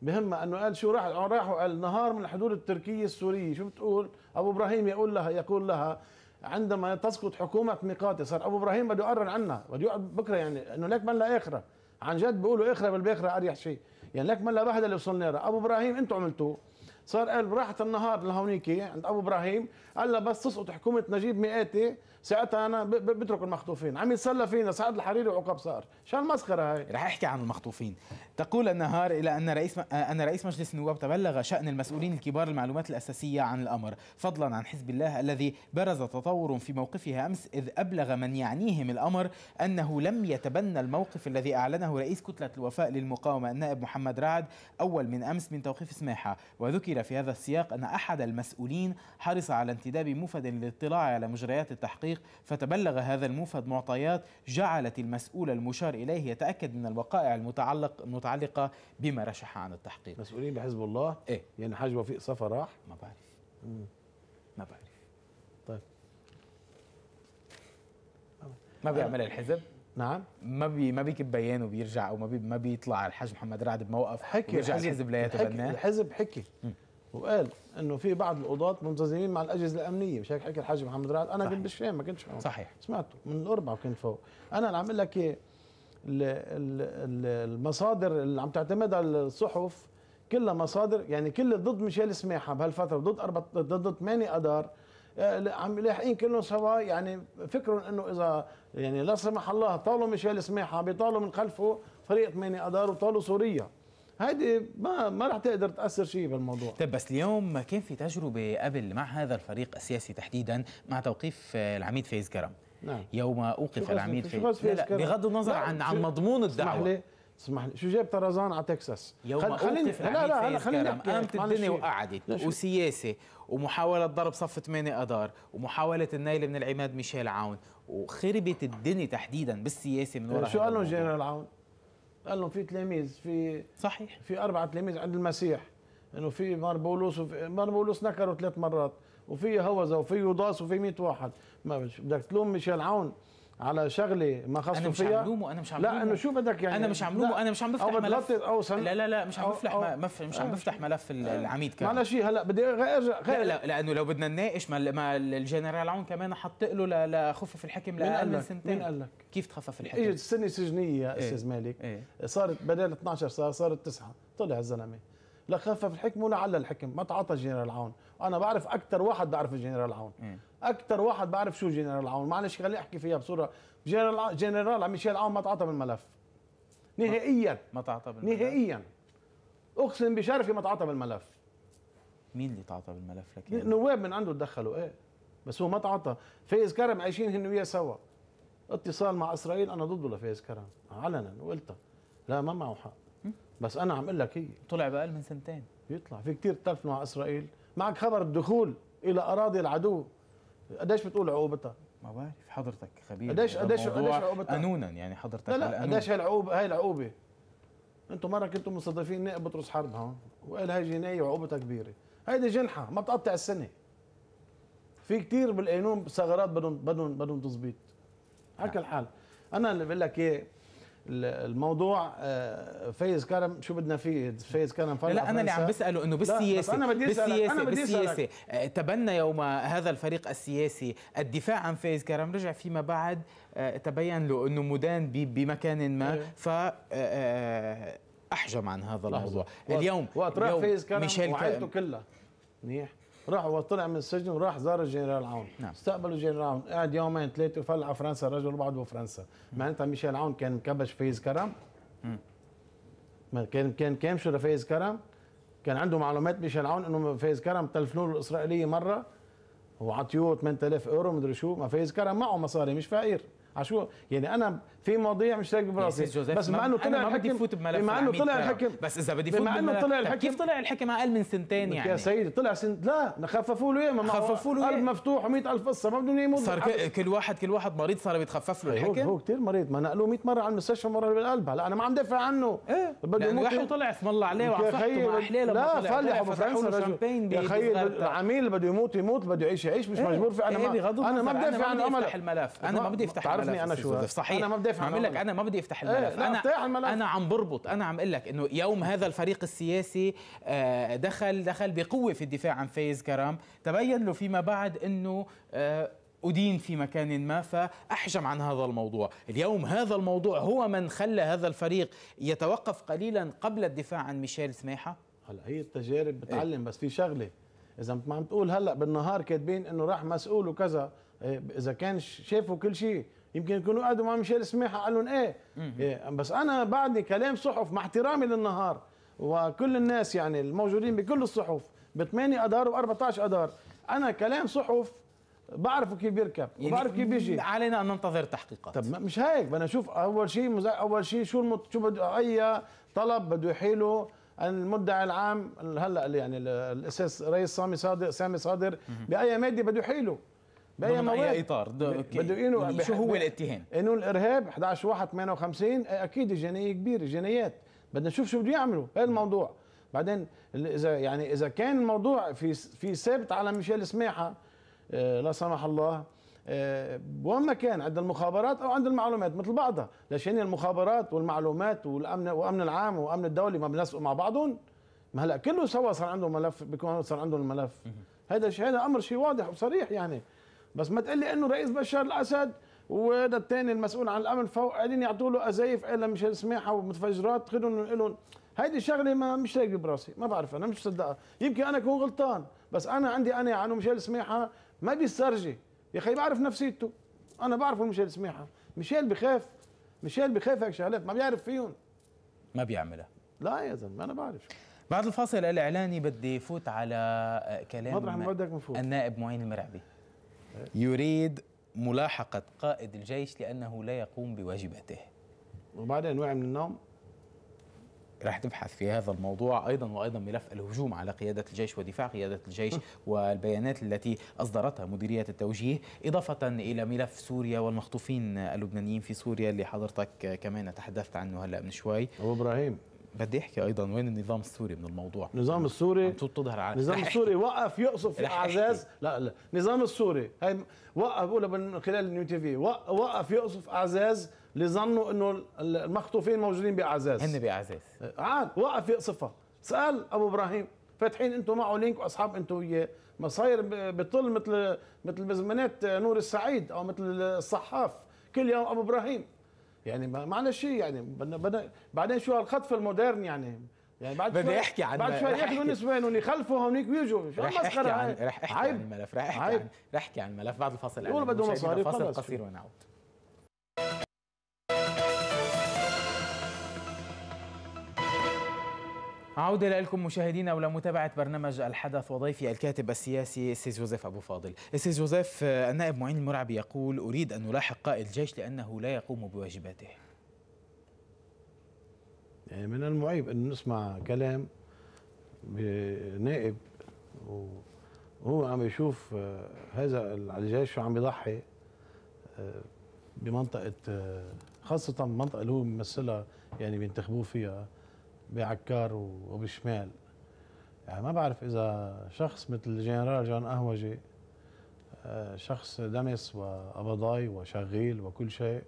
بهمها انه قال شو راح آه، راح وقال نهار من الحدود التركيه السوريه شو بتقول ابو ابراهيم يقول لها يقول لها عندما تسقط حكومه ميقاتي صار ابو ابراهيم بده يقرر عنها بده يقعد بكره يعني انه لك من لا اخره عن جد بيقولوا اخره بالباخره اريح شيء يعني لك من لا بهدله وصلنا ابو ابراهيم انتم عملتوه صار قال براحه النهار لهونيكي عند ابو ابراهيم قال له بس تسقط حكومه نجيب مئاتي ساعتها انا بترك المخطوفين عم يتسلى فينا سعد الحريري وعقاب صار شو المسخره هاي رح احكي عن المخطوفين تقول النهار الى ان رئيس م... آه، ان رئيس مجلس النواب تبلغ شان المسؤولين الكبار المعلومات الاساسيه عن الامر فضلا عن حزب الله الذي برز تطور في موقفه امس اذ ابلغ من يعنيهم الامر انه لم يتبنى الموقف الذي اعلنه رئيس كتله الوفاء للمقاومه النائب محمد رعد اول من امس من توقيف سماحه وذكر في هذا السياق ان احد المسؤولين حرص على انتداب موفد للاطلاع على مجريات التحقيق التحقيق فتبلغ هذا الموفد معطيات جعلت المسؤول المشار إليه يتأكد من الوقائع المتعلق المتعلقة بما رشح عن التحقيق مسؤولين بحزب الله إيه؟ يعني حاج وفيق صفا راح ما بعرف ما بعرف طيب ما بيعمل الحزب نعم ما بي ما بيكب بيان وبيرجع او ما بي ما بيطلع الحاج محمد رعد بموقف حكي الحزب, الحزب لا يتبناه الحزب حكي وقال انه في بعض القضاة منتظمين مع الاجهزه الامنيه مش هيك حكي الحاج محمد رعد انا كنت كنت بالشام ما كنتش فوق صحيح سمعته من الاربعه وكنت فوق انا اللي عم اقول لك إيه؟ المصادر اللي عم تعتمدها الصحف كلها مصادر يعني كل ضد ميشيل سماحه بهالفتره ضد أربع ضد 8 اذار آه، عم لاحقين كلهم سوا يعني فكرهم انه اذا يعني لا سمح الله طالوا ميشيل سماحه بيطالوا من خلفه فريق 8 اذار وطالوا سوريا هيدي ما ما رح تقدر تاثر شيء بالموضوع طيب بس اليوم كان في تجربه قبل مع هذا الفريق السياسي تحديدا مع توقيف آه، العميد فايز كرم نعم يوم اوقف العميد فايز كرم. لا بغض النظر عن عن مضمون الدعوه اسمح لي شو جاب طرزان على تكساس يوم خل... خليني لا لا لا خليني قامت الدنيا وقعدت وسياسه ومحاوله ضرب صف 8 اذار ومحاوله النيل من العماد ميشيل عون وخربت الدنيا تحديدا بالسياسه من وراء شو قال لهم جنرال عون؟ قال لهم في تلاميذ في صحيح في اربعه تلاميذ عند المسيح انه في مار بولس وفي مار بولس نكروا ثلاث مرات وفي هوزه وفي يوضاس وفي 100 واحد ما بدك تلوم ميشيل عون على شغله ما خصه فيها انا مش عم انا مش عم لا انه شو بدك يعني انا مش عم لومه انا مش عم بفتح ملف أو سن... لا لا لا مش عم بفتح مف... مش عم بفتح ملف العميد كمان معلش شيء هلا بدي ارجع غير لا, لا لانه لو بدنا نناقش ما, ما الجنرال عون كمان حط له لخفف الحكم لاقل من سنتين مين قال لك؟ كيف تخفف الحكم؟ اجت سنه سجنيه يا إيه، استاذ مالك ايه؟ صارت بدل 12 صار صارت تسعه طلع الزلمه لا خفف الحكم ولا علل الحكم ما تعاطى الجنرال عون انا بعرف اكثر واحد بعرف الجنرال عون إيه. اكثر واحد بعرف شو جنرال عون معلش خليني احكي فيها بصوره جنرال جنرال ميشيل عون ما تعاطى بالملف نهائيا ما تعاطى بالملف نهائيا اقسم بشرفي ما تعاطى بالملف مين اللي تعاطى بالملف لك يعني؟ نواب من عنده تدخلوا ايه بس هو ما تعاطى فايز كرم عايشين هن وياه سوا اتصال مع اسرائيل انا ضده لفايز كرم علنا وقلتها لا ما معه حق بس انا عم اقول لك هي طلع باقل من سنتين يطلع في كثير تلف مع اسرائيل معك خبر الدخول الى اراضي العدو قديش بتقول عقوبتها؟ ما بعرف حضرتك خبير قديش قديش قديش عقوبتها؟ قانونا يعني حضرتك لا لا قديش هي العقوبه هي العقوبه انتم مره كنتم مستضيفين نائب بطرس حرب هون وقال هاي جنايه وعقوبتها كبيره هيدي جنحه ما بتقطع السنه في كثير بالقانون ثغرات بدهم بدهم بدهم تظبيط نعم. كل الحال انا اللي بقول لك ايه الموضوع آه، فايز كرم شو بدنا فيه فايز كرم فرق لا انا اللي عم بساله انه بالسياسه أنا بدي بالسياسه أنا بدي بالسياسه آه، تبنى يوم هذا الفريق السياسي الدفاع عن فايز كرم رجع فيما بعد آه، تبين له انه مدان بمكان ما إيه. ف احجم عن هذا الموضوع اليوم وقت راح فايز كرم وعائلته كلها منيح راح وطلع من السجن وراح زار الجنرال عون نعم. استقبلوا الجنرال عون قعد يومين ثلاثه وفل على فرنسا الرجل وبعد بفرنسا معناتها ميشيل عون كان مكبش فايز كرم ما كان كان شو لفايز كرم كان عنده معلومات ميشيل عون انه فايز كرم تلفنوا له الاسرائيليه مره وعطيوه 8000 اورو مدري شو ما فايز كرم معه مصاري مش فقير عشو يعني انا في مواضيع مش راكبه براسي بس مع انه طلع ما بدي بملف مع انه طلع الحكم بس اذا بدي فوت بما انه طلع الحكم كيف طلع الحكم اقل من سنتين يعني يا سيدي طلع سن لا خففوا له ما خففوا له قلب مفتوح و100000 قصه ما بدهم يموت صار كل واحد كل واحد مريض صار بيتخفف له الحكم هو كثير مريض ما نقلوه 100 مره على المستشفى مره بالقلب هلا انا ما عم دافع عنه ايه بده يموت يعني طلع اسم الله عليه وعم صحته مع حلاله لا فلي حب فرنسا يا خيي العميل بده يموت يموت بده يعيش يعيش مش إيه. مجبور في إيه، انا ما انا ما بدافع عن امل انا ما بدي افتح الملف انا ما بدي افتح تعرفني انا شو صحيح انا ما بدافع عارف عم اقول لك انا ما بدي إيه، افتح الملف انا الملف. انا عم بربط انا عم اقول لك انه يوم هذا الفريق السياسي آه، دخل دخل بقوه في الدفاع عن فايز كرام تبين له فيما بعد انه آه، أدين في مكان ما فأحجم عن هذا الموضوع اليوم هذا الموضوع هو من خلى هذا الفريق يتوقف قليلا قبل الدفاع عن ميشيل سماحة هلا هي التجارب إيه. بتعلم إيه؟ بس في شغلة إذا ما عم تقول هلا بالنهار كاتبين إنه راح مسؤول وكذا إيه، إذا كان شافوا كل شيء يمكن يكونوا قعدوا مع ميشيل سماحه قال لهم ايه, إيه بس انا بعدني كلام صحف مع احترامي للنهار وكل الناس يعني الموجودين بكل الصحف ب 8 اذار و 14 اذار انا كلام صحف بعرفه كيف بيركب يعني وبعرف كيف بيجي علينا ان ننتظر تحقيقات طب مش هيك بدنا نشوف اول شيء اول شيء شو المت... شو بده اي طلب بده يحيله المدعي العام هلا يعني الاساس رئيس سامي صادر سامي صادر باي ماده بده يحيله باي مواد أي اطار بده شو هو الاتهام؟ انه الارهاب 11 1 58 اكيد الجنايه كبيره جنايات بدنا نشوف شو بده يعملوا هذا الموضوع بعدين اذا يعني اذا كان الموضوع في في ثابت على ميشيل سماحه آه، لا سمح الله آه، وين ما كان عند المخابرات او عند المعلومات مثل بعضها لشان المخابرات والمعلومات والامن وامن العام وامن الدولي ما بنسقوا مع بعضهم ما هلا كله سوا صار عندهم ملف بيكون صار عندهم الملف هذا هذا امر شيء واضح وصريح يعني بس ما تقول لي انه رئيس بشار الاسد وهذا الثاني المسؤول عن الامن فوق قاعدين يعطوا له قذايف الا مش سماحه ومتفجرات خذهم لهم هيدي شغله ما مش لاقي براسي ما بعرف انا مش مصدقها يمكن انا اكون غلطان بس انا عندي انا عنه ميشيل سماحه ما بيسترجي يا اخي بعرف نفسيته انا بعرفه ميشيل سماحه ميشيل بخاف ميشيل بخاف هيك شغلات ما بيعرف فيهم ما بيعملها لا يا زلمه انا بعرف بعد الفاصل الاعلاني بدي فوت على آه، كلام النائب معين المرعبي يريد ملاحقة قائد الجيش لأنه لا يقوم بواجباته وبعد أنواع من النوم راح تبحث في هذا الموضوع ايضا وايضا ملف الهجوم على قياده الجيش ودفاع قياده الجيش والبيانات التي اصدرتها مديريه التوجيه اضافه الى ملف سوريا والمخطوفين اللبنانيين في سوريا اللي حضرتك كمان تحدثت عنه هلا من شوي ابو ابراهيم بدي احكي ايضا وين النظام السوري من الموضوع النظام السوري تظهر على النظام السوري وقف يقصف اعزاز لا لا النظام السوري هي وقف بقولها من خلال النيو تي في وقف يقصف اعزاز لظنوا انه المخطوفين موجودين باعزاز هن باعزاز آه، عاد وقف يقصفها سال ابو ابراهيم فاتحين انتم معه لينك واصحاب انتم وياه ما صاير بطل مثل مثل بزمانات آه، نور السعيد او مثل الصحاف كل يوم ابو ابراهيم يعني ما معنى شيء يعني بدنا بدنا بعدين شو هالخطف المودرن يعني يعني بعد بدي احكي عن بعد شوي ياخذوا نسبه انهم يخلفوا هونيك ويجوا شو رح احكي عن رح احكي عن الملف رح احكي عن رح احكي عن الملف بعد الفصل يقول بده مصاري فاصل قصير ونعود عودة لكم مشاهدينا ولمتابعة برنامج الحدث وضيفي الكاتب السياسي السيد جوزيف أبو فاضل السيد جوزيف النائب معين المرعب يقول أريد أن ألاحق قائد الجيش لأنه لا يقوم بواجباته يعني من المعيب أن نسمع كلام بنائب وهو عم يشوف آه، هذا الجيش شو عم يضحي آه، بمنطقة آه، خاصة المنطقة اللي هو بيمثلها يعني بينتخبوه فيها بعكار وبشمال يعني ما بعرف اذا شخص مثل الجنرال جان قهوجي آه، شخص دمس وقبضاي وشغيل وكل شيء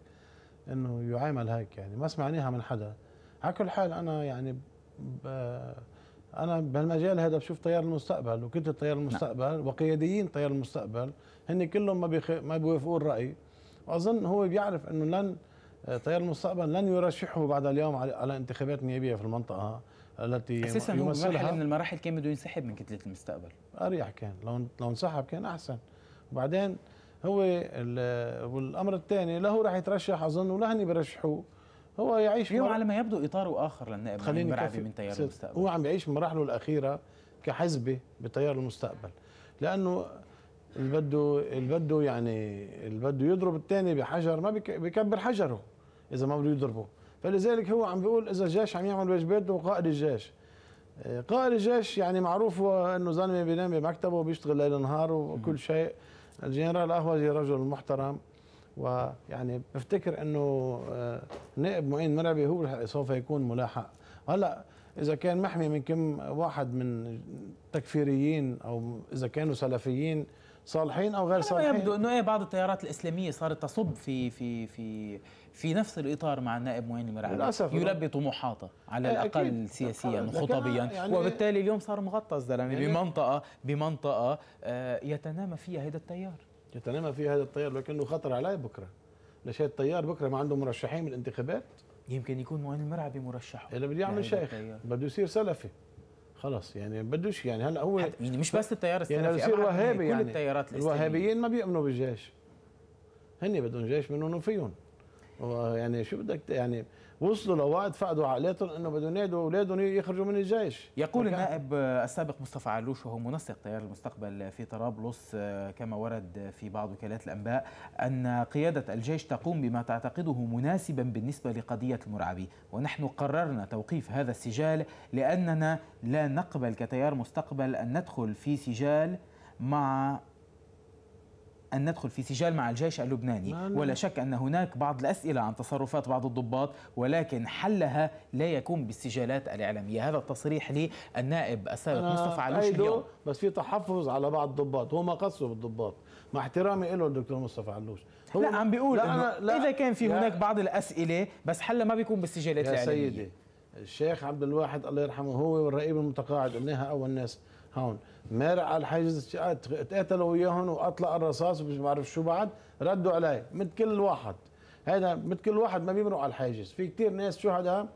انه يعامل هيك يعني ما سمعناها من حدا على كل حال انا يعني آه، انا بهالمجال هذا بشوف طيار المستقبل وكتله طيار نعم. المستقبل وقياديين طيار المستقبل هن كلهم ما بيخ... ما بيوافقوا الراي واظن هو بيعرف انه لن تيار المستقبل لن يرشحه بعد اليوم على انتخابات نيابيه في المنطقه التي اساسا هو مرحله من المراحل كان بده ينسحب من كتله المستقبل اريح كان لو لو انسحب كان احسن وبعدين هو والامر الثاني لا هو راح يترشح اظن ولا هني برشحوه هو يعيش اليوم على ما يبدو اطاره اخر للنائب خليني من تيار المستقبل هو عم بيعيش مراحله الاخيره كحزبه بتيار المستقبل لانه اللي بده اللي بده يعني اللي بده يضرب الثاني بحجر ما بكبر حجره اذا ما بده يضربه فلذلك هو عم بيقول اذا الجيش عم يعمل واجباته قائد الجيش آه، قائد الجيش يعني معروف هو انه زلمه بينام بمكتبه وبيشتغل ليل نهار وكل شيء الجنرال اهوجي رجل محترم ويعني بفتكر انه آه، نائب معين مرعبي هو سوف يكون ملاحق هلا اذا كان محمي من كم واحد من تكفيريين او اذا كانوا سلفيين صالحين او غير صالحين يبدو انه ايه بعض التيارات الاسلاميه صارت تصب في في في في نفس الاطار مع النائب معين المرعي للاسف يلبي طموحاته على إيه، الاقل سياسيا وخطبيا يعني وبالتالي اليوم صار مغطى الزلمه يعني بمنطقه بمنطقه آه، يتنامى فيها هذا التيار يتنامى فيها هذا التيار لكنه خطر علي بكره ليش هذا التيار بكره ما عنده مرشحين من الانتخابات يمكن يكون معين المرعبي مرشح اللي بده يعمل شيخ بده يصير سلفي خلص يعني بدوش يعني هلا هو يعني مش بس التيار السلفي يعني يصير وهابي يعني كل التيارات الوهابيين ما بيؤمنوا بالجيش هن بدهم جيش منهم وفيهم يعني شو بدك يعني وصلوا لوعد فقدوا عقلاتهم انه بدهم ينادوا اولادهم يخرجوا من الجيش يقول النائب السابق مصطفى علوش وهو منسق تيار المستقبل في طرابلس آه، كما ورد في بعض وكالات الانباء ان قياده الجيش تقوم بما تعتقده مناسبا بالنسبه لقضيه المرعبي ونحن قررنا توقيف هذا السجال لاننا لا نقبل كتيار مستقبل ان ندخل في سجال مع أن ندخل في سجال مع الجيش اللبناني ولا شك أن هناك بعض الأسئلة عن تصرفات بعض الضباط ولكن حلها لا يكون بالسجالات الإعلامية هذا التصريح للنائب السابق مصطفى علوش اليوم بس في تحفظ على بعض الضباط هو ما قصه بالضباط مع احترامي له الدكتور مصطفى علوش هو لا عم بيقول لا لا إذا كان في هناك بعض الأسئلة بس حلها ما بيكون بالسجالات يا الإعلامية سيدي الشيخ عبد الواحد الله يرحمه هو والرئيب المتقاعد قلناها أول ناس هون مارق على الحجز تقاتلوا وياهم واطلق الرصاص ومش بعرف شو بعد ردوا علي مثل كل واحد هذا مثل كل واحد ما بيمرق على الحاجز في كثير ناس شهداء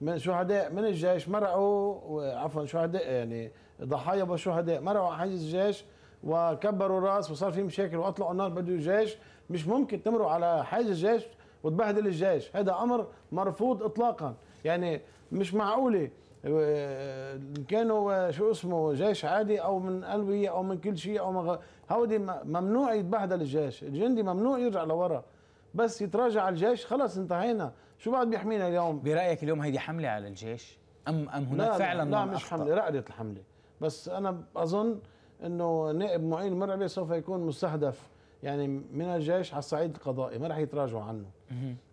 من شهداء من الجيش مرقوا عفوا شهداء يعني ضحايا بالشهداء مرقوا على حاجز الجيش وكبروا الراس وصار في مشاكل واطلقوا النار بده الجيش مش ممكن تمروا على حاجز الجيش وتبهدل الجيش هذا امر مرفوض اطلاقا يعني مش معقوله آه، كانوا شو اسمه جيش عادي او من قلبية او من كل شيء او من هودي ممنوع يتبهدل الجيش الجندي ممنوع يرجع لورا بس يتراجع الجيش خلص انتهينا شو بعد بيحمينا اليوم برايك اليوم هيدي حمله على الجيش ام ام هناك لا فعلا لا, لا مش أخطأ. حمله رقدت الحمله بس انا اظن انه نائب معين مرعبه سوف يكون مستهدف يعني من الجيش على الصعيد القضائي ما راح يتراجعوا عنه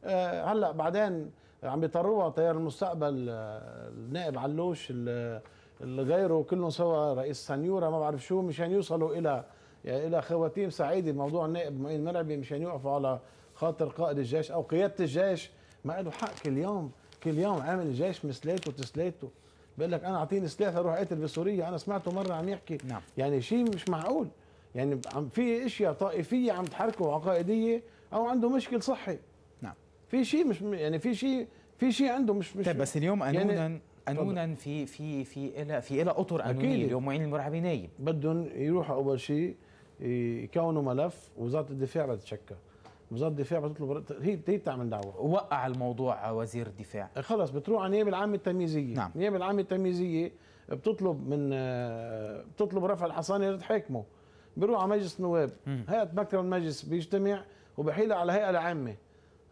آه هلا بعدين عم بيطروا تيار المستقبل آه، النائب علوش اللي غيره كلهم سوا رئيس سنيوره ما بعرف شو مشان يوصلوا الى يعني الى خواتيم سعيده موضوع النائب معين مرعبي مشان يوقفوا على خاطر قائد الجيش او قياده الجيش ما له حق كل يوم كل يوم عامل الجيش مسليته تسليته بقول لك انا اعطيني سلاح اروح اقتل بسوريا انا سمعته مره عم يحكي نعم. يعني شيء مش معقول يعني عم في اشياء طائفيه عم تحركه عقائديه او عنده مشكل صحي في شيء مش يعني في شيء في شيء عنده مش مش طيب بس اليوم قانونا يعني قانونا في في في إلى في إلى اطر قانونيه اليوم معين المرعبي نايم بدهم يروحوا اول شيء يكونوا ملف وزاره الدفاع بدها وزاره الدفاع بتطلب هي هي بتعمل دعوه وقع الموضوع وزير الدفاع أه، خلص بتروح على النيابه العامه التمييزيه نعم النيابه العامه التمييزيه بتطلب من أه، بتطلب رفع الحصانه لتحاكمه بيروح على مجلس النواب هيئه مكتب المجلس بيجتمع وبحيلها على الهيئه العامه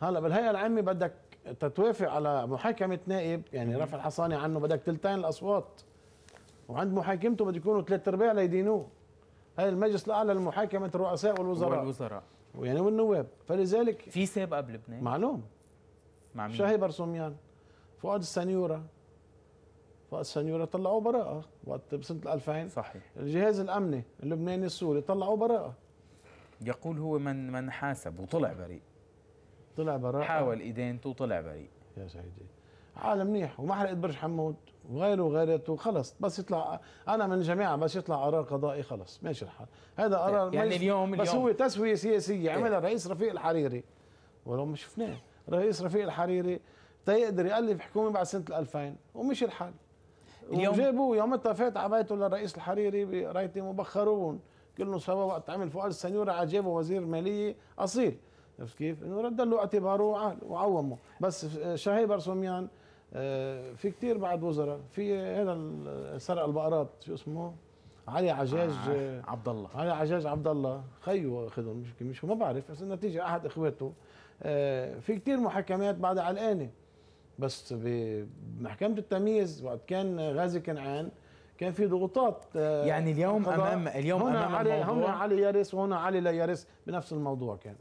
هلا بالهيئه العامه بدك تتوافق على محاكمه نائب يعني رفع الحصانه عنه بدك تلتين الاصوات وعند محاكمته بده يكونوا ثلاث ارباع ليدينوه هاي المجلس الاعلى لمحاكمه الرؤساء والوزراء والوزراء يعني والنواب فلذلك في سابقه بلبنان معلوم مع مين؟ شاهي برسوميان فؤاد السنيوره فؤاد السنيوره طلعوا براءه وقت بسنه 2000 صحيح الجهاز الامني اللبناني السوري طلعوا براءه يقول هو من من حاسب وطلع بريء طلع براء حاول ادانته وطلع بريء يا سيدي عالم منيح ومحرقه برج حمود وغيره وغيرته خلص بس يطلع انا من جماعه بس يطلع قرار قضائي خلص ماشي الحال هذا قرار يعني اليوم بس اليوم. هو تسويه سياسيه إيه. عملها الرئيس رفيق الحريري ولو ما شفناه الرئيس رفيق الحريري تيقدر يالف حكومه بعد سنه 2000 ومشي الحال اليوم وجابوه يومتها فات على بيته للرئيس الحريري برايتي مبخرون كلهم سوا وقت عمل فؤاد السنيورة عجبه وزير مالية أصيل عرفت كيف؟ انه رد له اعتباره وعومه بس شهيبر سوميان آه، في كثير بعد وزراء في هذا سرق البقرات شو اسمه؟ علي عجاج آه. عبد الله علي عجاج عبد الله خيو اخذهم مش مش ما بعرف بس النتيجه احد اخواته آه، في كثير محاكمات بعدها علقانه بس بمحكمه التمييز وقت كان غازي كنعان كان في ضغوطات آه، يعني اليوم امام اليوم هنا امام علي الموضوع هنا علي يارس وهنا علي لا يارس بنفس الموضوع كان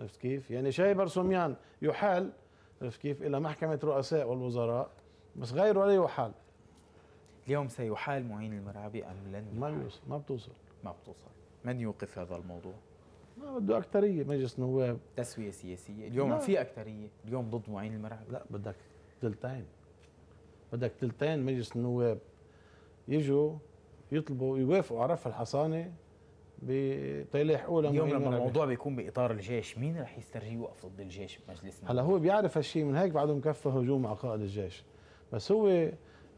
عرفت كيف؟ يعني شاي برسوميان يحال عرفت كيف؟ إلى محكمة رؤساء والوزراء بس غيره لا يحال اليوم سيحال معين المرعبي أم لن يحال؟ ما بيوصل ما بتوصل ما بتوصل من يوقف هذا الموضوع؟ ما بده اكثريه مجلس نواب تسوية سياسية اليوم ما في اكثريه، اليوم ضد معين المرعبي لا بدك ثلثين بدك ثلثين مجلس النواب يجوا يطلبوا يوافقوا على رفع الحصانة بطلع اولى اليوم لما الموضوع بيكون باطار الجيش مين رح يسترجي يوقف ضد الجيش بمجلسنا هلا هو بيعرف هالشيء من هيك بعده مكفى هجوم على قائد الجيش بس هو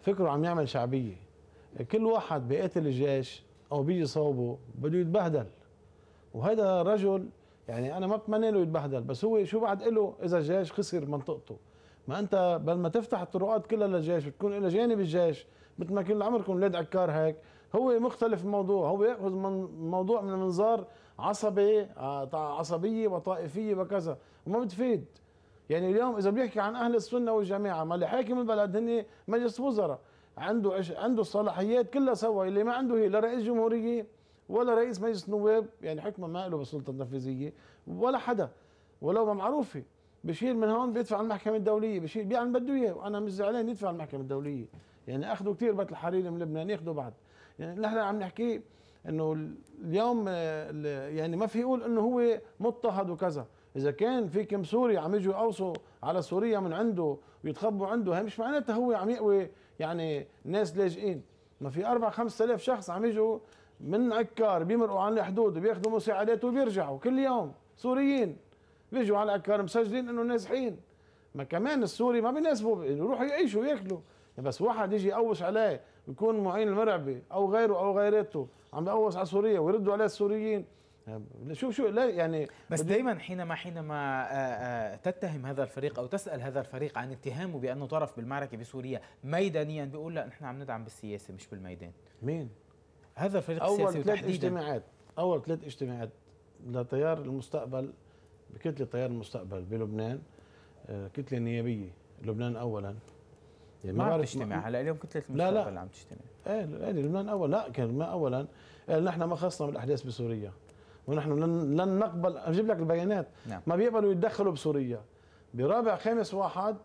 فكره عم يعمل شعبيه كل واحد بيقتل الجيش او بيجي صوبه بده يتبهدل وهذا رجل يعني انا ما بتمنى له يتبهدل بس هو شو بعد له اذا الجيش خسر منطقته ما انت بل ما تفتح الطرقات كلها للجيش بتكون إلى جانب الجيش مثل ما كل عمركم اولاد عكار هيك هو مختلف الموضوع هو ياخذ من موضوع من منظار عصبي آه، عصبيه وطائفيه وكذا وما بتفيد يعني اليوم اذا بيحكي عن اهل السنه والجماعه ما اللي حاكم البلد هن مجلس وزراء عنده عنده الصلاحيات كلها سوا اللي ما عنده هي لا رئيس جمهوريه ولا رئيس مجلس نواب يعني حكمه ما له بالسلطه التنفيذيه ولا حدا ولو ما معروفه بشيل من هون بيدفع المحكمه الدوليه بشيل بيعمل بده اياه وانا مش زعلان يدفع المحكمه الدوليه يعني اخذوا كثير بيت الحريري من لبنان ياخذوا بعد يعني نحن عم نحكي انه اليوم آه، يعني ما في يقول انه هو مضطهد وكذا اذا كان في كم سوري عم يجوا يقوصوا على سوريا من عنده ويتخبوا عنده هي مش معناتها هو عم يقوي يعني ناس لاجئين ما في 4 5000 شخص عم يجوا من عكار بيمرقوا على الحدود وبياخذوا مساعدات وبيرجعوا كل يوم سوريين بيجوا على عكار مسجلين انه نازحين ما كمان السوري ما بيناسبه يروحوا يعيشوا ياكلوا بس واحد يجي يقوش عليه يكون معين المرعبي او غيره او غيرته عم بقوص على سوريا ويردوا عليه السوريين يعني شوف شو لا يعني بس دائما حينما حينما آه، آه، تتهم هذا الفريق او تسال هذا الفريق عن اتهامه بانه طرف بالمعركه بسوريا ميدانيا بيقول لا نحن عم ندعم بالسياسه مش بالميدان مين هذا الفريق أول السياسي ثلاث اجتماعات اول ثلاث اجتماعات لتيار المستقبل بكتله تيار المستقبل بلبنان آه، كتله نيابيه لبنان اولا يعني ما تجتمع هلا اليوم كتله لا عم تجتمع إيه،, ايه لبنان اول لا كان ما اولا إيه، نحن ما خصنا بالاحداث بسوريا ونحن لن لن نقبل اجيب لك البيانات نعم. ما بيقبلوا يتدخلوا بسوريا برابع خامس واحد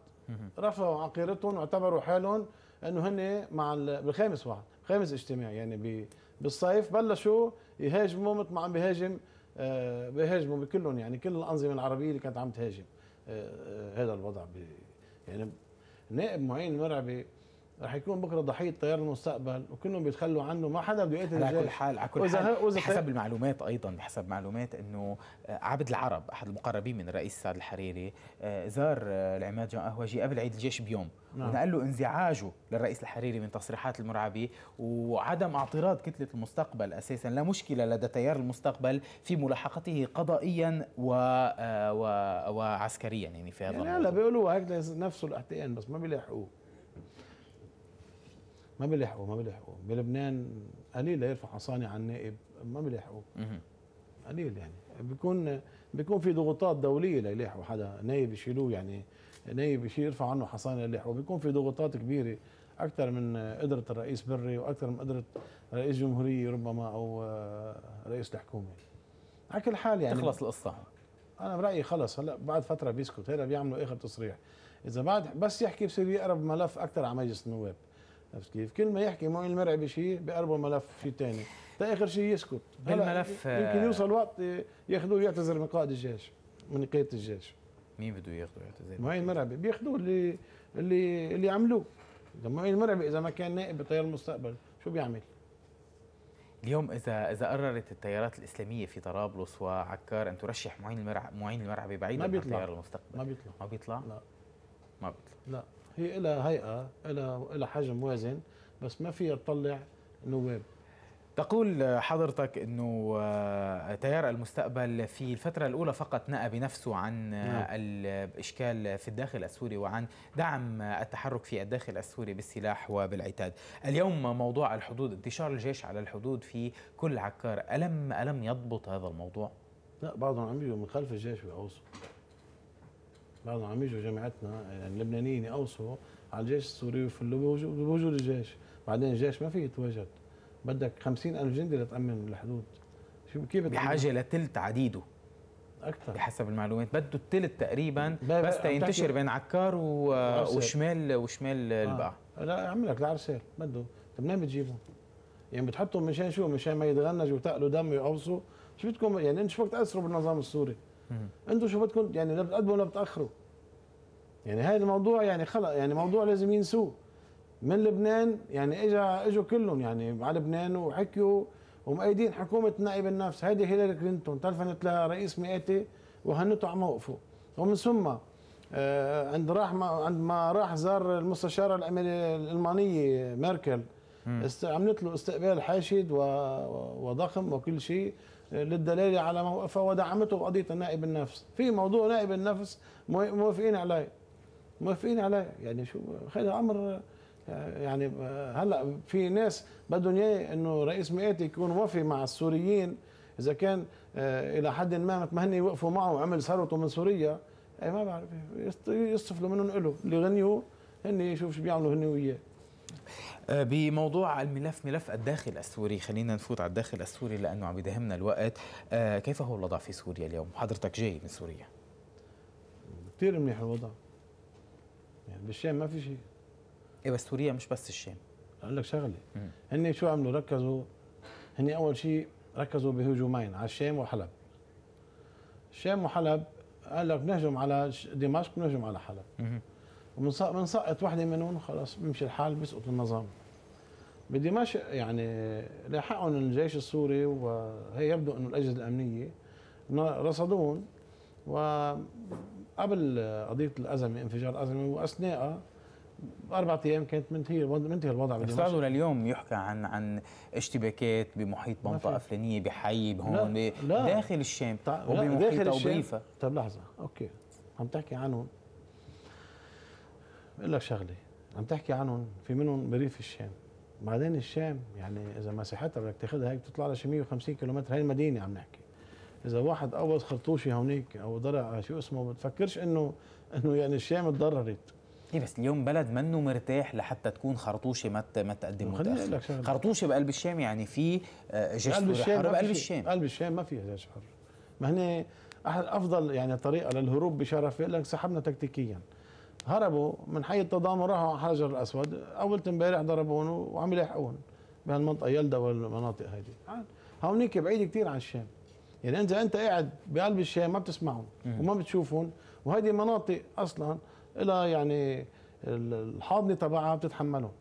رفعوا عقيرتهم واعتبروا حالهم انه هن مع بالخامس واحد خامس اجتماع يعني بالصيف بلشوا يهاجموا مثل ما عم بيهاجم آه بيهاجموا بكلهم يعني كل الانظمه العربيه اللي كانت عم تهاجم آه آه هذا الوضع يعني نائب معين مرعبي رح يكون بكره ضحيه تيار المستقبل وكلهم بيتخلوا عنه ما حدا بده يقتل على كل حال على كل حال حسب المعلومات ايضا حسب معلومات انه آه، عبد العرب احد المقربين من الرئيس سعد الحريري آه، زار آه، العماد جان قهوجي قبل عيد الجيش بيوم نعم. ونقل له انزعاجه للرئيس الحريري من تصريحات المرعبي وعدم اعتراض كتله المستقبل اساسا لا مشكله لدى تيار المستقبل في ملاحقته قضائيا و... و... وعسكريا يعني في هذا يعني لا بيقولوا هيك نفسه الاحتيال بس ما بيلاحقوه ما بيلحقوا ما بيلحقوا بلبنان قليل يرفع عصاني عن النائب ما بيلحقوا قليل يعني بيكون بيكون في ضغوطات دوليه ليلحقوا حدا نايب يشيلوه يعني نايب يشيل يرفع عنه حصانه ليلحقوا بيكون في ضغوطات كبيره اكثر من قدره الرئيس بري واكثر من قدره رئيس جمهوريه ربما او آه، رئيس الحكومه على كل حال يعني تخلص القصه انا برايي خلص هلا بعد فتره بيسكت هلا بيعملوا اخر تصريح اذا بعد بس يحكي بصير يقرب ملف اكثر على مجلس النواب عرفت كيف؟ كل ما يحكي معين المرعي بشيء بيقربوا ملف شيء ثاني تاخر شيء يسكت بالملف يمكن آه، يوصل وقت ياخذوه يعتذر من قائد الجيش من قياده الجيش مين بده ياخذه يعتذر؟ معين المرعبي بياخذوه اللي اللي اللي عملوه معين المرعبي اذا ما كان نائب بتيار المستقبل شو بيعمل؟ اليوم اذا اذا قررت التيارات الاسلاميه في طرابلس وعكار ان ترشح معين المرعبي معين المرعبي بعيدا عن تيار المستقبل ما بيطلع ما بيطلع؟ لا ما بيطلع لا هي لها هيئه لها لها حجم وازن بس ما فيها تطلع نواب تقول حضرتك انه آه، تيار المستقبل في الفتره الاولى فقط نأى بنفسه عن نعم. آه، الاشكال في الداخل السوري وعن دعم التحرك في الداخل السوري بالسلاح وبالعتاد. اليوم موضوع الحدود انتشار الجيش على الحدود في كل عكار، الم الم يضبط هذا الموضوع؟ لا بعضهم عم من خلف الجيش بيقوصوا بعضهم عم يجوا جامعتنا يعني اللبنانيين يقوصوا على الجيش السوري ويفلوا بوجود الجيش بعدين الجيش ما فيه يتواجد بدك 50,000 ألف جندي لتأمن الحدود شو كيف بحاجة لثلث عديده اكثر بحسب المعلومات بده الثلث تقريبا بس تنتشر بين عكار و... وشمال وشمال آه. البقعه لا عم لك العرسال بده طيب منين بتجيبهم؟ يعني بتحطهم مشان شو؟ مشان ما يتغنجوا وتقلوا دم ويقوصوا شو بدكم يعني انتم شو بدك تاثروا بالنظام السوري؟ انتم شو بدكم يعني لا بتقدموا ولا بتاخروا يعني هذا الموضوع يعني خلق يعني موضوع لازم ينسوه من لبنان يعني اجا اجوا كلهم يعني على لبنان وحكيوا ومؤيدين حكومه نائب النفس هيدي هيلاري كلينتون تلفنت لرئيس مئاتي وهنته على موقفه ومن ثم آه، عند راح ما عند ما راح زار المستشاره الالمانيه ميركل عملت له استقبال حاشد وضخم وكل شيء للدلاله على موقفه ودعمته بقضيه النائب النفس في موضوع نائب النفس موافقين عليه موافقين عليه يعني شو هذا الأمر يعني هلا في ناس بدهم اياه انه رئيس مئاتي يكون وفي مع السوريين اذا كان آه، الى حد ما متمهني يوقفوا معه وعمل ثروته من سوريا اي ما بعرف يصفلوا منهم له اللي غنيوا هن يشوف شو بيعملوا هن وياه آه، بموضوع الملف ملف الداخل السوري خلينا نفوت على الداخل السوري لأنه عم يدهمنا الوقت آه، كيف هو الوضع في سوريا اليوم حضرتك جاي من سوريا كثير منيح الوضع يعني بالشام ما في شيء ايه بس سوريا مش بس الشام اقول لك شغله هن شو عملوا ركزوا هن اول شيء ركزوا بهجومين على الشام وحلب الشام وحلب قال لك نهجم على دمشق نهجم على حلب بنسقط وحده منهم خلاص بيمشي الحال بيسقط النظام بدمشق يعني لاحقهم الجيش السوري وهي يبدو انه الاجهزه الامنيه رصدوهم وقبل قضيه الازمه انفجار الازمه واثناءها باربع ايام كانت منتهي منتهي الوضع بدمشق لليوم يحكى عن عن اشتباكات بمحيط منطقه فلانيه بحي بهون لا. لا. داخل الشام وبمحيط او بريفا طيب لحظه اوكي عم تحكي عنهم بقول لك شغله عم تحكي عنهم في منهم بريف الشام بعدين الشام يعني اذا مساحتها بدك تاخذها هيك بتطلع لها شي 150 كيلومتر هي المدينه عم نحكي اذا واحد قبض خرطوشي هونيك او ضرع شو اسمه ما بتفكرش انه انه يعني الشام تضررت ايه بس اليوم بلد منه مرتاح لحتى تكون خرطوشه ما ما تقدم متاخر خرطوشه بقلب الشام يعني في آه، جيش قلب الشام بقلب الشام قلب الشام ما فيها جيش حر ما هن احد افضل يعني طريقه للهروب بشرف يقول لك سحبنا تكتيكيا هربوا من حي التضامن راحوا على حجر الاسود اول امبارح ضربون وعم يلاحقون بهالمنطقه يلدا والمناطق هيدي هونيك بعيد كثير عن الشام يعني انت انت قاعد بقلب الشام ما بتسمعهم وما بتشوفهم وهيدي مناطق اصلا إلى يعني الحاضنه تبعها بتتحملهم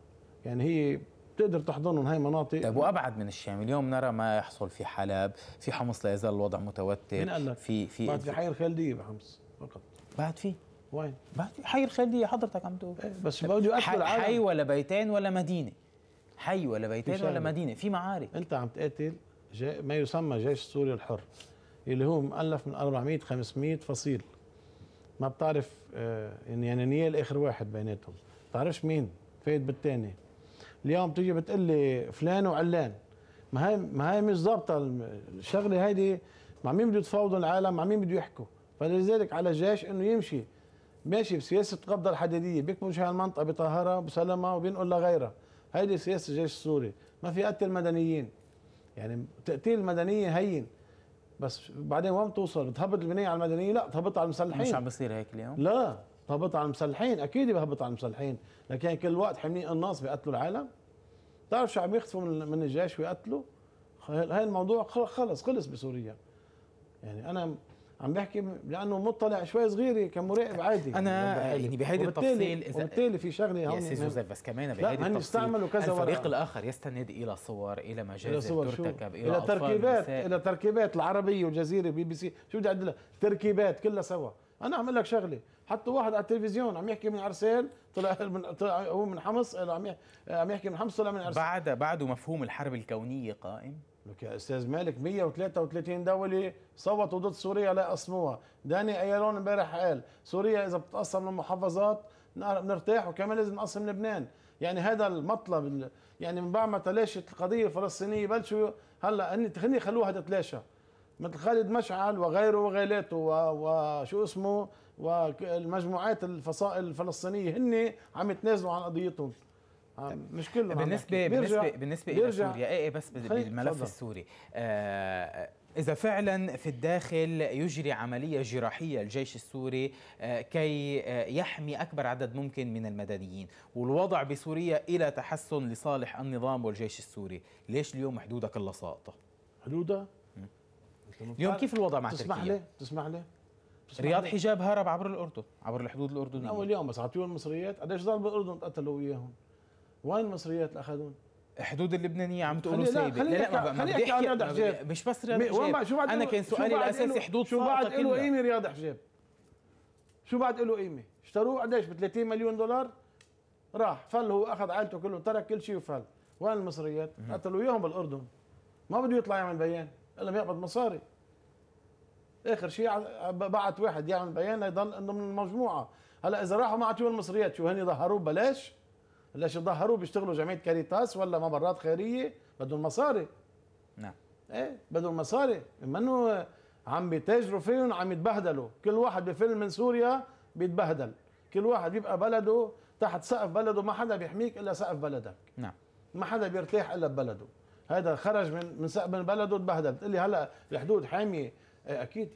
يعني هي بتقدر تحضنهم هاي مناطق طيب وابعد من الشام اليوم نرى ما يحصل في حلب في حمص لا يزال الوضع متوتر مين قال لك؟ في في بعد في حي الخالديه بحمص فقط بعد في وين؟ حي الخالدية حضرتك عم تقول إيه، بس بدي اقتل حي, حي ولا بيتين ولا مدينه حي ولا بيتين ولا مدينه في معارك انت عم تقاتل ما يسمى جيش سوريا الحر اللي هو مؤلف من 400 500 فصيل ما بتعرف آه، يعني نيال اخر واحد بيناتهم بتعرفش مين فايت بالثاني اليوم تيجي بتقول لي فلان وعلان ما هي ما هي مش ظابطه الشغله هيدي مع مين بده يتفاوضوا العالم مع مين بده يحكوا فلذلك على الجيش انه يمشي ماشي بسياسه قبضه الحديديه شو هالمنطقه بيطهرها بسلمها وبينقل لغيرها هيدي سياسه الجيش السوري ما في قتل مدنيين يعني تقتيل المدنيه هين بس بعدين وين بتوصل بتهبط البنيه على المدنيه لا تهبط على المسلحين مش عم بصير هيك اليوم لا تهبط على المسلحين اكيد بهبط على المسلحين لكن كل وقت حاملين قناص بيقتلوا العالم بتعرف شو عم يخطفوا من الجيش ويقتلوا هاي الموضوع خلص, خلص بسوريا يعني انا عم بحكي لانه مطلع شوي صغيره كمراقب عادي انا يعني, يعني بهيدي التفصيل اذا وبالتالي في شغله هون سي جوزيف بس كمان بهيدي التفصيل استعملوا كذا الفريق الاخر يستند الى صور الى مجازر ترتكب الى, إلى تركيبات الى تركيبات العربيه والجزيره بي بي سي شو بدي اعدلها تركيبات كلها سوا انا عم لك شغله حطوا واحد على التلفزيون عم يحكي من عرسال طلع من طلع هو من حمص عم يحكي من حمص طلع من عرسال بعد بعده مفهوم الحرب الكونيه قائم لك يا استاذ مالك 133 دوله صوتوا ضد سوريا لا اسموها داني ايلون امبارح قال سوريا اذا بتقسم المحافظات بنرتاح وكمان لازم نقسم لبنان يعني هذا المطلب يعني من بعد ما تلاشت القضيه الفلسطينيه بلشوا هلا خليني خلوها تتلاشى مثل خالد مشعل وغيره وغيلاته وشو اسمه والمجموعات الفصائل الفلسطينيه هن عم يتنازلوا عن قضيتهم آه، طيب. مش كله بالنسبه بالنسبه بالنسبه الى سوريا ايه, إيه، بس بالملف السوري آه إذا فعلا في الداخل يجري عملية جراحية الجيش السوري آه، كي آه، يحمي أكبر عدد ممكن من المدنيين والوضع بسوريا إلى تحسن لصالح النظام والجيش السوري ليش اليوم حدودك الله ساقطة؟ حدودها؟ اليوم كيف الوضع مع تسمح تركيا؟ لي؟ تسمح لي؟ تسمح رياض حجاب هرب عبر الأردن عبر الحدود الأردنية أول يوم بس عطيهم المصريات قديش ضرب الأردن تقتلوا وياهم وين المصريات اللي اخذون؟ الحدود اللبنانيه عم تقولوا سيدي لا لا ما بدي احكي مش بس رياض حجاب انا كان سؤالي الاساسي حدود شو بعد له قيمه رياض حجاب شو بعد له قيمه اشتروه قديش ب 30 مليون دولار راح فل هو اخذ عائلته كلهم ترك كل شيء وفل وين المصريات قتلوا اياهم بالاردن ما بده يطلع يعمل بيان الا يقبض مصاري اخر شيء بعت واحد يعمل بيان ليضل انه من المجموعه هلا اذا راحوا ما عطوه المصريات شو هن ظهروه ببلاش ليش يظهروا بيشتغلوا جمعيه كاريتاس ولا ممرات خيريه بدهم مصاري نعم ايه بدهم مصاري منو عم بيتاجروا فيهم عم يتبهدلوا كل واحد بفيلم من سوريا بيتبهدل كل واحد بيبقى بلده تحت سقف بلده ما حدا بيحميك الا سقف بلدك نعم ما حدا بيرتاح الا ببلده هذا خرج من من سقف من بلده تبهدل بتقول لي هلا الحدود حاميه ايه اكيد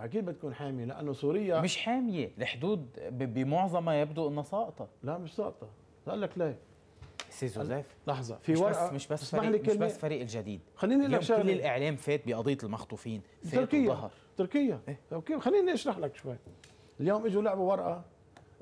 اكيد بتكون حاميه لانه سوريا مش حاميه الحدود بمعظمها يبدو انها ساقطه لا مش ساقطه قال لك ليه سي جوزيف لحظه في مش ورقه بس مش بس فريق مش كلمة. بس فريق الجديد خليني اقول لك كل الاعلام فات بقضيه المخطوفين فات تركيا وظهر. تركيا إيه؟ تركيا خليني اشرح لك شوي اليوم اجوا لعبوا ورقه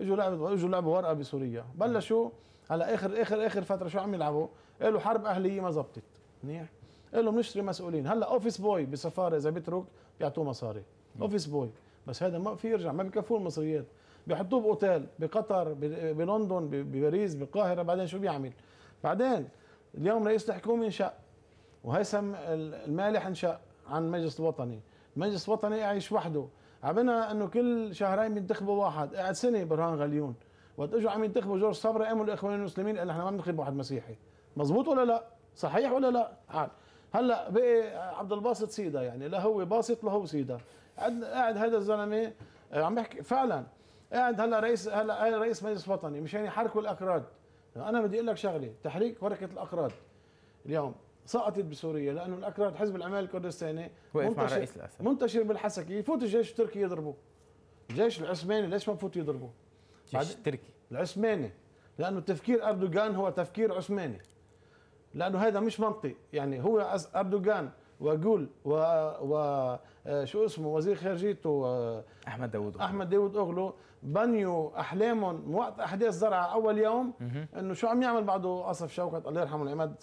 اجوا لعبوا اجوا لعبوا ورقه بسوريا بلشوا على اخر اخر اخر فتره شو عم يلعبوا؟ قالوا حرب اهليه ما زبطت منيح قالوا بنشتري مسؤولين هلا اوفيس بوي بسفاره اذا بيترك بيعطوه مصاري اوفيس بوي بس هذا ما في يرجع ما بكفوه المصريات بيحطوه باوتيل بقطر بلندن بباريس بالقاهره بعدين شو بيعمل بعدين اليوم رئيس الحكومه انشا وهيثم المالح انشا عن مجلس الوطني مجلس وطني يعيش وحده عملنا انه كل شهرين بينتخبوا واحد قعد سنه برهان غليون وقت اجوا عم ينتخبوا جورج صبري قاموا الاخوان المسلمين قال احنا ما بننتخب واحد مسيحي مزبوط ولا لا صحيح ولا لا عاد هلا بقي عبد الباسط سيدا يعني لا هو باسط لا هو سيدا قاعد هذا الزلمه عم بحكي فعلا قاعد إيه، هلا رئيس هلا رئيس مجلس وطني مشان يحركوا الاكراد انا بدي اقول لك شغله تحريك ورقه الاكراد اليوم سقطت بسوريا لانه الاكراد حزب العمال الكردستاني منتشر منتشر بالحسكه يفوت الجيش التركي يضربه الجيش العثماني ليش ما بفوت يضربه الجيش التركي العثماني لانه تفكير اردوغان هو تفكير عثماني لانه هذا مش منطق يعني هو اردوغان وجول و, و... آه، شو اسمه وزير خارجيته احمد آه، داوود احمد داوود اوغلو بنيوا احلامهم وقت احداث زرعه اول يوم انه شو عم يعمل بعده قصف شوكت الله يرحمه العماد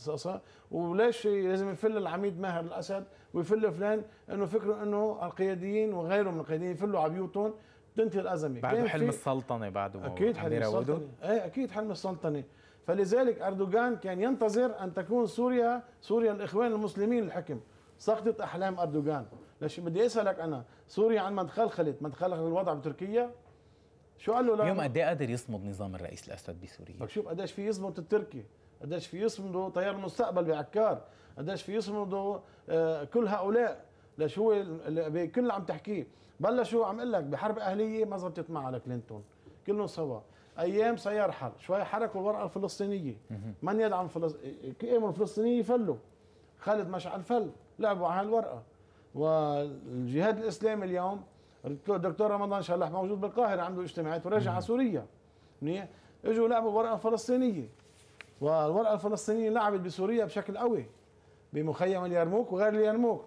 وليش لازم يفل العميد ماهر الاسد ويفل فلان انه فكره انه القياديين وغيرهم من القياديين يفلوا على بيوتهم تنتهي الازمه بعده حلم السلطنه بعده اكيد حلم السلطنه ايه اكيد حلم السلطنه فلذلك اردوغان كان ينتظر ان تكون سوريا سوريا الاخوان المسلمين الحكم سقطت احلام اردوغان ليش بدي اسالك انا سوريا عن ما تخلخلت ما تخلخل الوضع بتركيا شو قال له لا اليوم قد ايه قادر يصمد نظام الرئيس الاسد بسوريا؟ طيب شوف قديش في يصمد التركي، قديش في يصمدوا طيار المستقبل بعكار، قديش في يصمدوا آه، كل هؤلاء ليش هو بكل اللي عم تحكيه، بلشوا عم اقول لك بحرب اهليه ما زبطت معها لكلينتون، كلهم سوا، ايام سيرحل، شوي حركوا الورقه الفلسطينيه، من يدعم فلسطين؟ قيموا الفلسطينيه فلوا، خالد مشعل فل، لعبوا على هالورقه، والجهاد الاسلامي اليوم الدكتور رمضان شلح موجود بالقاهره عنده اجتماعات ورجع على سوريا منيح اجوا لعبوا ورقه فلسطينيه والورقه الفلسطينيه لعبت بسوريا بشكل قوي بمخيم اليرموك وغير اليرموك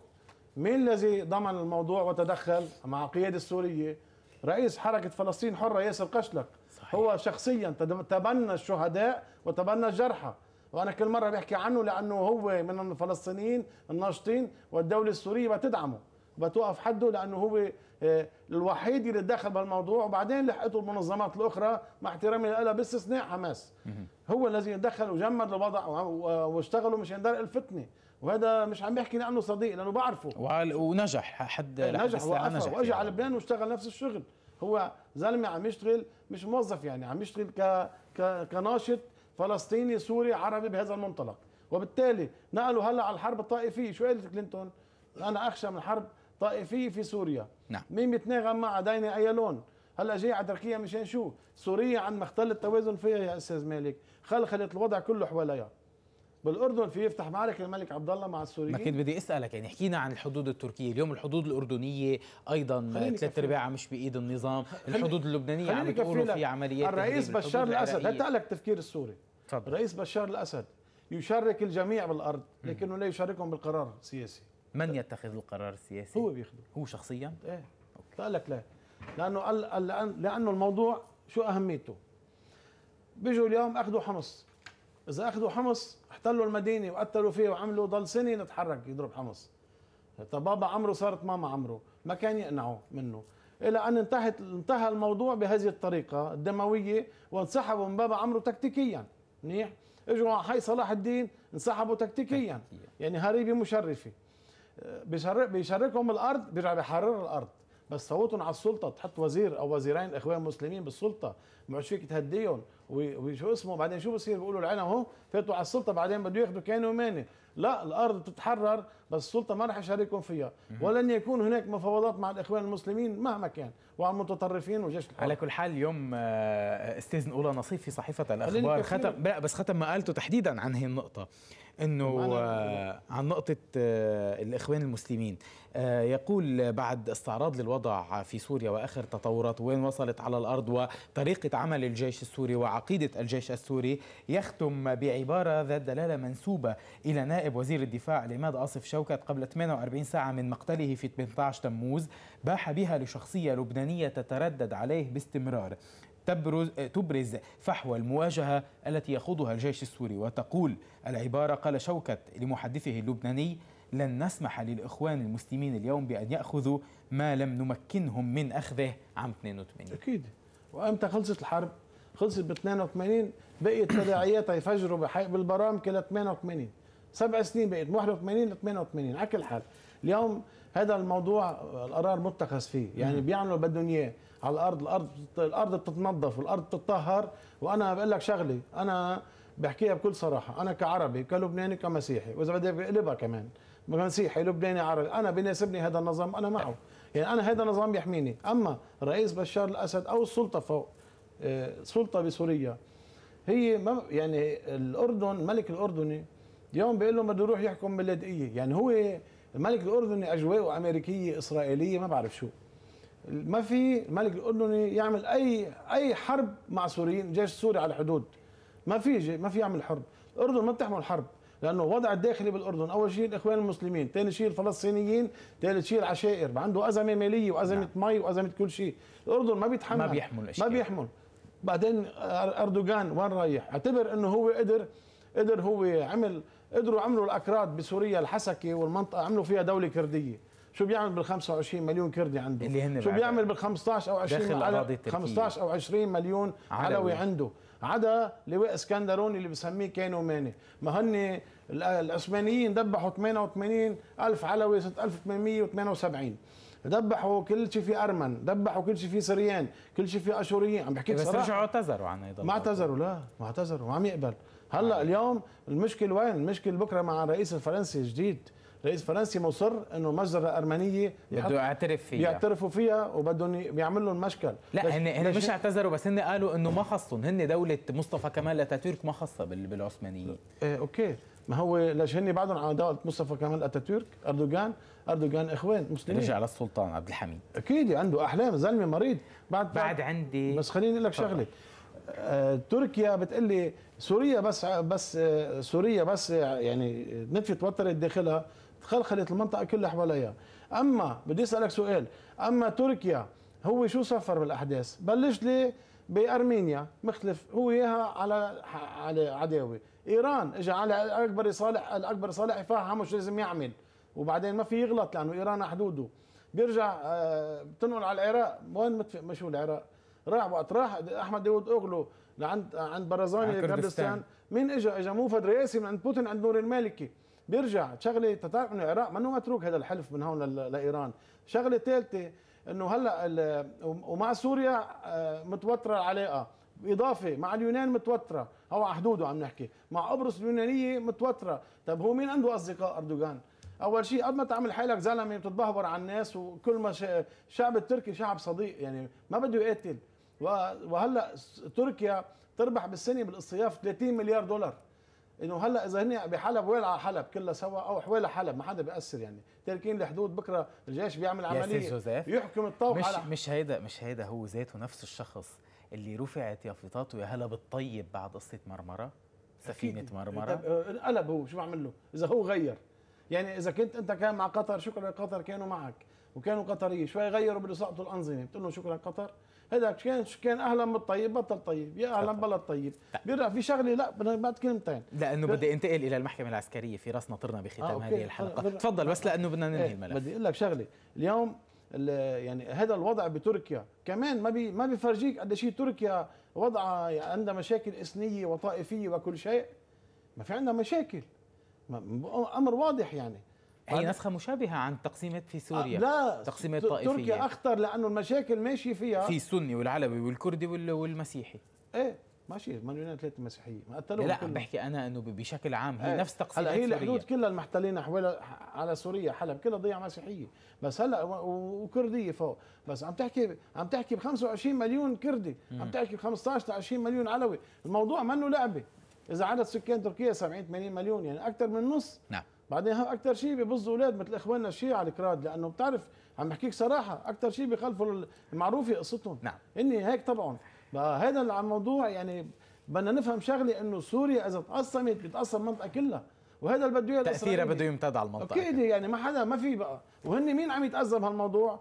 مين الذي ضمن الموضوع وتدخل مع القياده السوريه رئيس حركه فلسطين حره ياسر قشلك صحيح. هو شخصيا تبنى الشهداء وتبنى الجرحى وانا كل مره بحكي عنه لانه هو من الفلسطينيين الناشطين والدوله السوريه بتدعمه بتوقف حده لانه هو آه، الوحيد اللي دخل بهالموضوع وبعدين لحقته المنظمات الاخرى مع احترامي لها باستثناء حماس هو الذي دخل وجمد الوضع واشتغلوا مشان درء الفتنه وهذا مش عم بحكي لانه صديق لانه بعرفه وعال ونجح حد نجح ونجح واجى على لبنان واشتغل نفس الشغل هو زلمه عم يشتغل مش موظف يعني عم يشتغل ك... ك... كناشط فلسطيني سوري عربي بهذا المنطلق وبالتالي نقلوا هلا على الحرب الطائفيه شو قالت كلينتون انا اخشى من حرب طائفيه في سوريا نعم مين بيتناغم مع اي لون هلا جاي على تركيا مشان شو سوريا عن مختل التوازن فيها يا استاذ مالك خلخلت الوضع كله حواليها بالاردن في يفتح معركه الملك عبد الله مع السوريين ما كنت بدي اسالك يعني حكينا عن الحدود التركيه اليوم الحدود الاردنيه ايضا ثلاث ارباعها مش بايد النظام الحدود اللبنانيه عم بيقولوا في عمليات الرئيس بشار الاسد هل لك التفكير السوري تفضل الرئيس بشار الاسد يشارك الجميع بالارض لكنه لا يشاركهم بالقرار السياسي من يتخذ القرار السياسي؟ هو بياخده هو شخصيا؟ ايه اوكي قال لك لا لانه قال لانه الموضوع شو اهميته؟ بيجوا اليوم اخذوا حمص اذا اخذوا حمص احتلوا المدينه وقتلوا فيها وعملوا ضل سنه نتحرك يضرب حمص طب بابا عمرو صارت ماما عمرو ما كان يقنعوا منه الى ان انتهت انتهى الموضوع بهذه الطريقه الدمويه وانسحبوا من بابا عمرو تكتيكيا منيح اجوا على حي صلاح الدين انسحبوا تكتيكيا يعني هريبه مشرفه بيشرق بيشرقهم الارض بيرجع بيحرر الارض بس صوتهم على السلطه تحط وزير او وزيرين اخوان مسلمين بالسلطه ما عادش فيك تهديهم وشو اسمه بعدين شو بصير بيقولوا العنا هون فاتوا على السلطه بعدين بده ياخذوا كان وماني لا الارض بتتحرر بس السلطه ما راح يشاركهم فيها ولن يكون هناك مفاوضات مع الاخوان المسلمين مهما كان وعن المتطرفين وجيش الحرب. على كل حال اليوم آه، استاذن اولى نصيف في صحيفه الاخبار ختم لا بس ختم ما قالته تحديدا عن هي النقطه انه آه، عن نقطه آه، الاخوان المسلمين آه، يقول بعد استعراض للوضع في سوريا واخر تطورات وين وصلت على الارض وطريقه عمل الجيش السوري وعقيده الجيش السوري يختم بعباره ذات دلاله منسوبه الى نائب وزير الدفاع عماد آصف شوكت قبل 48 ساعه من مقتله في 18 تموز باح بها لشخصيه لبنانيه تتردد عليه باستمرار تبرز, آه، تبرز فحوى المواجهة التي يخوضها الجيش السوري وتقول العبارة قال شوكت لمحدثه اللبناني لن نسمح للإخوان المسلمين اليوم بأن يأخذوا ما لم نمكنهم من أخذه عام 82 أكيد وأمتى خلصت الحرب؟ خلصت ب 82 بقيت تداعياتها يفجروا بالبرامكة ل 88 سبع سنين بقيت 81 ل 88 على كل حال اليوم هذا الموضوع القرار متخذ فيه يعني بيعملوا بدهم اياه على الارض الارض الارض بتتنظف والارض بتتطهر وانا بقول لك شغله انا بحكيها بكل صراحه انا كعربي كلبناني كمسيحي واذا بدي اقلبها كمان مسيحي لبناني عربي انا بناسبني هذا النظام انا معه يعني انا هذا النظام بيحميني اما رئيس بشار الاسد او السلطه فوق آه، سلطه بسوريا هي ما يعني الاردن ملك الاردني اليوم بيقول لهم بده يروح يحكم باللاذقيه يعني هو الملك الاردني اجواءه امريكيه اسرائيليه ما بعرف شو ما في الملك الاردني يعمل اي اي حرب مع السوريين الجيش السوري على الحدود ما في ما في يعمل حرب الاردن ما بتحمل حرب لانه الوضع الداخلي بالاردن اول شيء الاخوان المسلمين ثاني شيء الفلسطينيين ثالث شيء العشائر عنده ازمه ماليه وازمه نعم. مي وازمه كل شيء الاردن ما بيتحمل ما بيحمل ما بيحمل بعدين اردوغان وين رايح اعتبر انه هو قدر قدر هو عمل قدروا عملوا الاكراد بسوريا الحسكه والمنطقه عملوا فيها دوله كرديه شو بيعمل بال 25 مليون كردي عنده اللي هن شو بيعمل بال 15 او 20 على 15 او 20 مليون علوي, علوي عنده عدا لواء اسكندروني اللي بسميه كانوا ماني ما هن العثمانيين ذبحوا 88 الف علوي سنه 1878 ذبحوا كل شيء في ارمن ذبحوا كل شيء في سريان كل شيء في اشوريين عم بحكي بس صراحة. رجعوا اعتذروا عن هيدا ما اعتذروا لا ما اعتذروا وعم يقبل هلا آه. اليوم المشكله وين المشكله بكره مع الرئيس الفرنسي الجديد رئيس فرنسي مصر انه مجزره ارمنيه بده يعترف فيها يعترفوا فيها وبدهم يعملوا لهم مشكل لا هن هن مش اعتذروا بس هن قالوا انه ما خصهم هن دوله مصطفى كمال اتاتورك ما خصها بالعثمانيين ايه اوكي ما هو ليش هن بعدهم على دوله مصطفى كمال اتاتورك اردوغان اردوغان اخوان مسلمين رجع للسلطان عبد الحميد اكيد عنده احلام زلمه مريض بعد بعد عندي بس خليني اقول لك شغله آه، تركيا بتقلي سوريا بس بس آه، سوريا بس يعني نفي توترت داخلها خلخلت المنطقه كلها حواليها اما بدي اسالك سؤال اما تركيا هو شو سفر بالاحداث بلش لي بارمينيا مختلف هو اياها على على عداوه ايران اجى على اكبر صالح الاكبر صالح يفهمه شو لازم يعمل وبعدين ما في يغلط لانه ايران حدوده بيرجع آه، بتنقل على العراق وين متفق مشو العراق راح وقت راح احمد داوود اوغلو لعند عند برزاني كردستان مين اجى اجى موفد رئاسي من عند بوتين عند نور المالكي بيرجع شغله انت تعرف انه العراق منه متروك هذا الحلف من هون لايران شغله ثالثه انه هلا ومع سوريا آه، متوتره العلاقه اضافه مع اليونان متوتره او على حدوده عم نحكي مع قبرص اليونانيه متوتره طيب هو مين عنده اصدقاء اردوغان اول شيء قد ما تعمل حالك زلمه بتتبهور على الناس وكل ما الشعب التركي شعب صديق يعني ما بده يقاتل وهلا تركيا تربح بالسنه بالاصطياف 30 مليار دولار انه هلا اذا هن بحلب وين على حلب كلها سوا او حوالي حلب ما حدا بياثر يعني تاركين الحدود بكره الجيش بيعمل عمليه جوزيف يحكم الطوق مش على مش هيدا مش هيدا هو ذاته نفس الشخص اللي رفعت يافطاته يا هلا بالطيب بعد قصه مرمره سفينه مرمره انقلب هو شو بعمل له اذا هو غير يعني اذا كنت انت كان مع قطر شكرا قطر كانوا معك وكانوا قطريه شوي غيروا بدهم يسقطوا الانظمه بتقول لهم شكرا قطر هذا كان كان اهلا بالطيب بطل طيب يا اهلا بلد طيب بيرجع في شغله لا بعد كلمتين لانه بدي انتقل الى المحكمه العسكريه في راسنا طرنا بختام آه هذه الحلقه برا تفضل بس لانه بدنا ننهي ايه الملف بدي اقول لك شغله اليوم يعني هذا الوضع بتركيا كمان ما بي ما بيفرجيك قد شيء تركيا وضعها عندها مشاكل اثنيه وطائفيه وكل شيء ما في عندها مشاكل امر واضح يعني هي نسخة مشابهة عن تقسيمات في سوريا آه، لا تقسيمات طائفية تركيا أخطر لأنه المشاكل ماشي فيها في السني والعلوي والكردي والمسيحي ايه ماشي مليونين ثلاثة مسيحيين ما قتلوهم لا عم بحكي أنا أنه بشكل عام هي ايه نفس تقسيمات هلا هي الحدود كلها المحتلين حول على سوريا حلب كلها ضيع مسيحية بس هلا وكردية فوق بس عم تحكي عم تحكي ب 25 مليون كردي عم تحكي ب 15 ل 20 مليون علوي الموضوع منه لعبة إذا عدد سكان تركيا 70 80 مليون يعني أكثر من نص نعم بعدين اكثر شيء ببز اولاد مثل اخواننا الشيعة الكراد لانه بتعرف عم بحكيك صراحه اكثر شيء بخلفوا المعروف قصتهم نعم اني هيك طبعا هذا الموضوع يعني بدنا نفهم شغله انه سوريا اذا تقسمت بتقسم المنطقه كلها وهذا اللي بده اياه تاثيره بده يمتد على المنطقه اكيد يعني ما حدا ما في بقى وهن مين عم يتاذى هالموضوع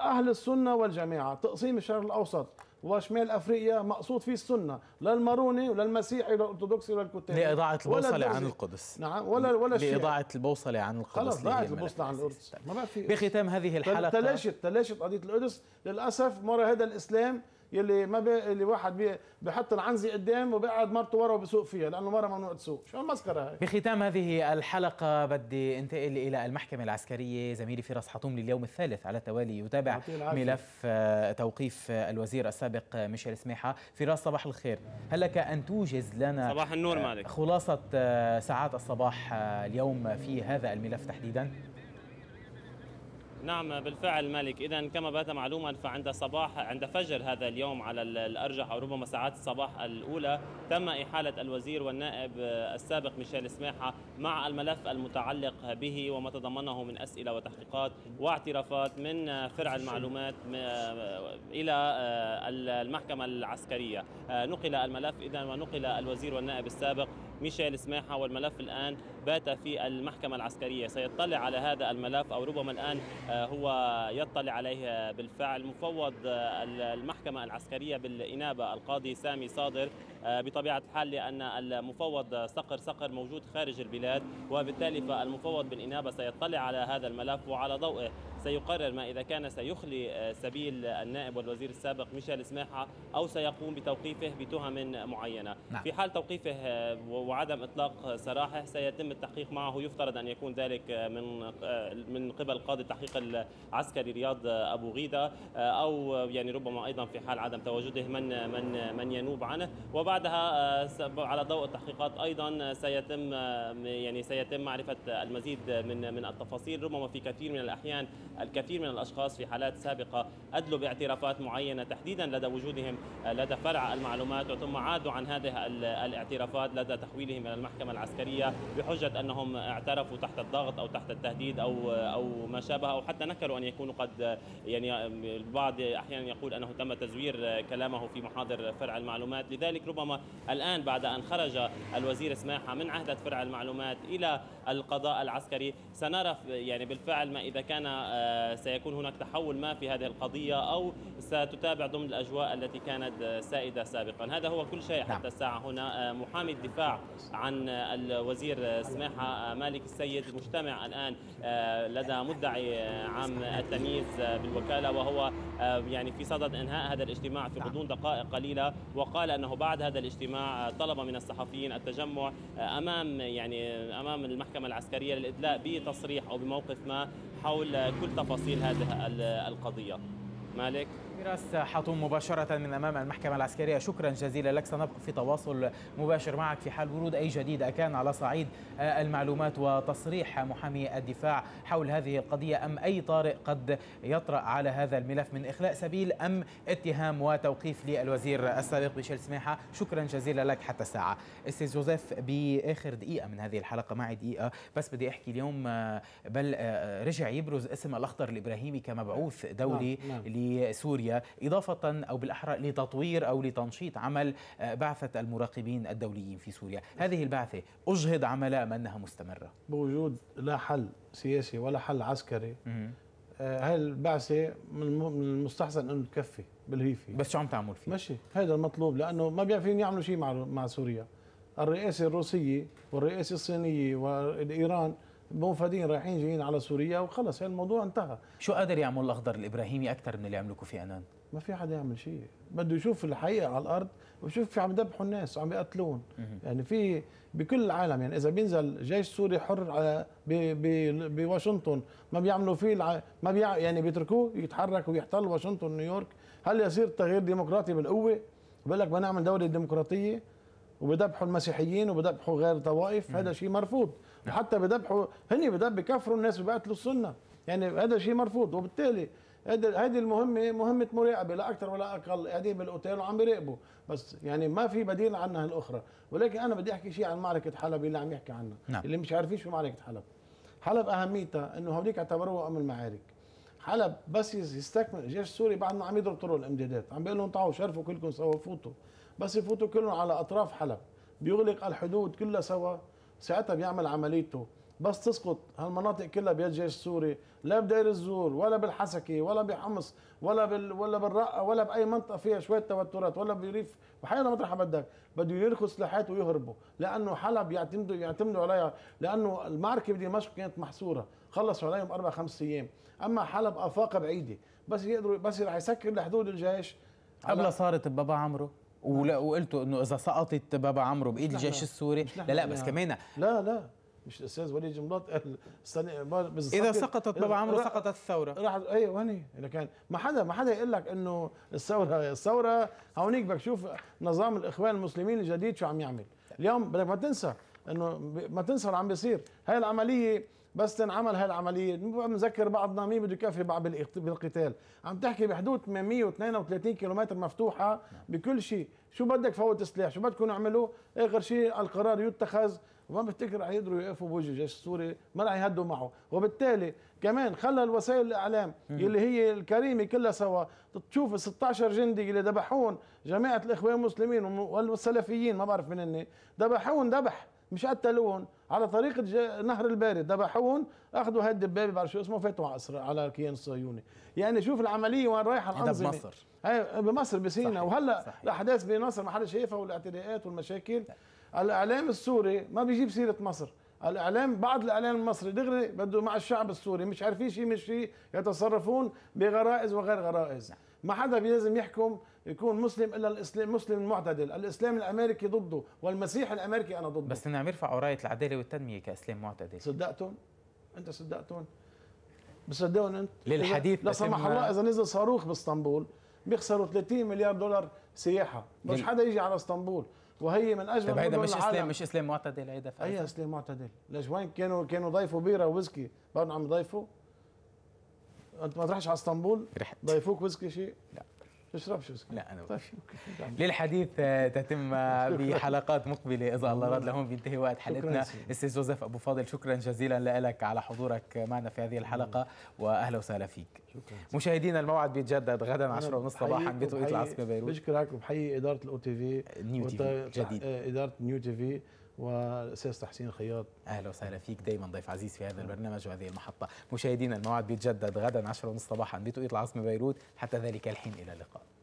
اهل السنه والجماعه تقسيم الشرق الاوسط وشمال افريقيا مقصود فيه السنه لا الماروني ولا المسيحي ولا الارثوذكسي ولا الكتاب لاضاعه البوصله عن القدس نعم ولا ولا شيء لاضاعه البوصله عن القدس خلص ضاعت البوصله عن القدس ما بقى في بختام هذه الحلقه تلاشت تلاشت قضيه القدس للاسف مرة هذا الاسلام يلي ما بي... اللي واحد بي... بحط العنزه قدام وبيقعد مرته ورا وبسوق فيها لانه مرة ممنوع تسوق شو المسكره هاي بختام هذه الحلقه بدي انتقل الى المحكمه العسكريه زميلي فراس حطوم لليوم الثالث على التوالي يتابع ملف آه، توقيف آه، الوزير السابق آه، ميشيل سماحه فراس صباح الخير هل لك ان توجز لنا صباح النور مالك خلاصه ساعات الصباح اليوم في هذا الملف تحديدا نعم بالفعل مالك اذا كما بات معلوما فعند صباح عند فجر هذا اليوم على الارجح او ربما ساعات الصباح الاولى تم احاله الوزير والنائب السابق ميشيل سماحه مع الملف المتعلق به وما تضمنه من اسئله وتحقيقات واعترافات من فرع المعلومات الى آه، المحكمه العسكريه آه، نقل الملف اذا ونقل الوزير والنائب السابق ميشيل سماحة والملف الآن بات في المحكمة العسكرية سيطلع على هذا الملف أو ربما الآن آه، هو يطلع عليه بالفعل مفوض آه، المحكمة العسكرية بالإنابة القاضي سامي صادر آه، بطبيعة الحال لأن المفوض صقر صقر موجود خارج البلاد وبالتالي فالمفوض بالإنابة سيطلع على هذا الملف وعلى ضوءه سيقرر ما إذا كان سيخلي آه، سبيل النائب والوزير السابق ميشيل سماحة أو سيقوم بتوقيفه بتهم معينة نعم. في حال توقيفه آه، وعدم إطلاق سراحه سيتم التحقيق معه يفترض أن يكون ذلك آه، من من قبل قاضي التحقيق العسكري رياض أبو غيدة أو يعني ربما أيضا في حال عدم تواجده من من من ينوب عنه وبعدها على ضوء التحقيقات أيضا سيتم يعني سيتم معرفة المزيد من من التفاصيل ربما في كثير من الأحيان الكثير من الأشخاص في حالات سابقة أدلوا باعترافات معينة تحديدا لدى وجودهم آه، لدى فرع المعلومات وثم عادوا عن هذه الاعترافات لدى تحويلهم إلى المحكمة العسكرية بحجة أنهم اعترفوا تحت الضغط أو تحت التهديد أو آه، أو ما شابه أو حتى نكروا أن يكونوا قد آه، يعني البعض أحيانا يقول أنه تم تزوير كلامه في محاضر فرع المعلومات لذلك ربما الآن بعد أن خرج الوزير سماحة من عهدة فرع المعلومات إلى القضاء العسكري سنرى يعني بالفعل ما إذا كان سيكون هناك تحول ما في هذه القضية أو ستتابع ضمن الأجواء التي كانت سائدة سابقا هذا هو كل شيء نعم. حتى الساعة هنا محامي الدفاع عن الوزير سماحة مالك السيد مجتمع الآن لدى مدعي عام التمييز بالوكالة وهو يعني في صدد إنهاء هذا الاجتماع في نعم. غضون دقائق قليلة وقال أنه بعد هذا الاجتماع طلب من الصحفيين التجمع أمام يعني أمام المحكمة العسكرية للإدلاء بتصريح أو بموقف ما حول كل تفاصيل هذه القضية مالك فراس حطوم مباشرة من أمام المحكمة العسكرية شكرا جزيلا لك سنبقى في تواصل مباشر معك في حال ورود أي جديد أكان على صعيد المعلومات وتصريح محامي الدفاع حول هذه القضية أم أي طارئ قد يطرأ على هذا الملف من إخلاء سبيل أم اتهام وتوقيف للوزير السابق بشيل سماحة شكرا جزيلا لك حتى الساعة أستاذ جوزيف بآخر دقيقة من هذه الحلقة معي دقيقة بس بدي أحكي اليوم بل آه، رجع يبرز اسم الأخضر الإبراهيمي كمبعوث نعم، دولي نعم. نعم. لسوريا الدولية إضافة أو بالأحرى لتطوير أو لتنشيط عمل آه، بعثة المراقبين الدوليين في سوريا هذه البعثة أجهد عملها أم أنها مستمرة؟ بوجود لا حل سياسي ولا حل عسكري آه، هاي البعثة من المستحسن أنه تكفي بالهيفي بس شو عم تعمل فيه؟ ماشي هذا المطلوب لأنه ما بيعرفين يعملوا شيء مع مع سوريا الرئاسة الروسية والرئاسة الصينية وإيران منفردين رايحين جايين على سوريا وخلص يعني الموضوع انتهى شو قادر يعمل الاخضر الابراهيمي اكثر من اللي عملوا كوفي انان ما في حدا يعمل شيء بده يشوف الحقيقه على الارض ويشوف في عم يذبحوا الناس وعم يقتلون يعني في بكل العالم يعني اذا بينزل جيش سوري حر على بواشنطن ما بيعملوا فيه الع... ما بيع... يعني بيتركوه يتحرك ويحتل واشنطن نيويورك هل يصير تغيير ديمقراطي بالقوه بقول لك بنعمل دوله ديمقراطيه وبذبحوا المسيحيين وبذبحوا غير طوائف هذا شيء مرفوض وحتى بذبحوا هني بكفروا الناس وبيقتلوا السنه يعني هذا شيء مرفوض وبالتالي هذه المهمه مهمه مراقبه لا اكثر ولا اقل قاعدين بالاوتيل وعم بيراقبوا بس يعني ما في بديل عنها الاخرى ولكن انا بدي احكي شيء عن معركه حلب اللي عم يحكي عنها نعم. اللي مش عارفين شو معركه حلب حلب اهميتها انه هوليك اعتبروها ام المعارك حلب بس يستكمل الجيش السوري بعد ما عم يضرب طرق الامدادات عم بيقول لهم تعالوا شرفوا كلكم سوا فوتوا بس يفوتوا كلهم على اطراف حلب بيغلق الحدود كلها سوا ساعتها بيعمل عمليته بس تسقط هالمناطق كلها بيد الجيش السوري لا بدير الزور ولا بالحسكه ولا بحمص ولا بال ولا بالرقه ولا باي منطقه فيها شويه توترات ولا بريف وحيلا مطرح بدك بده يرخوا سلاحات ويهربوا لانه حلب يعتمدوا يعتمدوا عليها لانه المعركه بدمشق كانت محصوره خلصوا عليهم اربع خمس ايام اما حلب افاق بعيده بس يقدروا بس رح يسكر الحدود الجيش قبل صارت ببابا عمرو وقلتوا انه اذا سقطت بابا عمرو بايد الجيش السوري لا لا بس يعني. كمان لا لا مش الاستاذ وليد جملاط قال استنى اذا سقطت بابا عمرو سقطت الثوره راح اي وني اذا كان ما حدا ما حدا يقول لك انه الثوره الثوره هونيك بدك تشوف نظام الاخوان المسلمين الجديد شو عم يعمل اليوم بدك ما تنسى انه ما تنسى اللي عم بيصير هاي العمليه بس تنعمل هاي العمليه بنذكر بعضنا مين بده يكفي بعض بالقتال عم تحكي بحدود 832 كيلومتر مفتوحه نعم. بكل شيء شو بدك فوت سلاح شو بدكم يعملوا اخر إيه شيء القرار يتخذ وما بفتكر رح يقدروا يقفوا بوجه الجيش السوري ما رح يهدوا معه وبالتالي كمان خلى الوسائل الاعلام اللي هي الكريمه كلها سوا تشوف ال 16 جندي اللي ذبحون جماعه الاخوان المسلمين والسلفيين ما بعرف من ذبحون ذبح مش قتلوهم على طريقة نهر البارد ذبحوهم أخذوا هاد الدبابة بعرف شو اسمه فاتوا على على الكيان الصهيوني يعني شوف العملية وين رايحة الأنظمة بمصر هي إيه، بمصر بسينا وهلا الأحداث بمصر ما حدا شايفها والاعتداءات والمشاكل الإعلام السوري ما بيجيب سيرة مصر الاعلام بعض الاعلام المصري دغري بده مع الشعب السوري مش عارفين شيء مش شيء يتصرفون بغرائز وغير غرائز نعم. ما حدا لازم يحكم يكون مسلم الا الاسلام مسلم المعتدل، الاسلام الامريكي ضده والمسيح الامريكي انا ضده بس عم يرفعوا رايه العداله والتنميه كاسلام معتدل صدقتهم؟ انت صدقتهم؟ بصدقهم انت؟ للحديث لا سمح الله اذا نزل صاروخ باسطنبول بيخسروا 30 مليار دولار سياحه، مش حدا يجي على اسطنبول وهي من اجمل طيب هيدا مش اسلام مش اسلام معتدل هيدا اي اسلام معتدل؟ ليش وين كانوا كانوا ضيفوا بيره وويسكي بعدهم عم يضيفوا؟ انت ما تروحش على اسطنبول رحت ضيفوك ويسكي شيء؟ لا تشربش ويسكي لا انا طيب. للحديث آه، تتم بحلقات مقبله اذا الله راد لهون بينتهي وقت حلقتنا استاذ جوزيف ابو فاضل شكرا جزيلا لك على حضورك معنا في هذه الحلقه واهلا وسهلا فيك شكرا مشاهدينا الموعد بيتجدد غدا 10:30 صباحا بتوقيت العاصمه بيروت بشكرك وبحيي اداره الاو تي في نيو تي في جديد اداره نيو تي في والاستاذ تحسين خياط اهلا وسهلا فيك دايما ضيف عزيز في هذا البرنامج وهذه المحطه مشاهدينا الموعد بيتجدد غدا 10:30 صباحا بتوقيت العاصمه بيروت حتى ذلك الحين الى اللقاء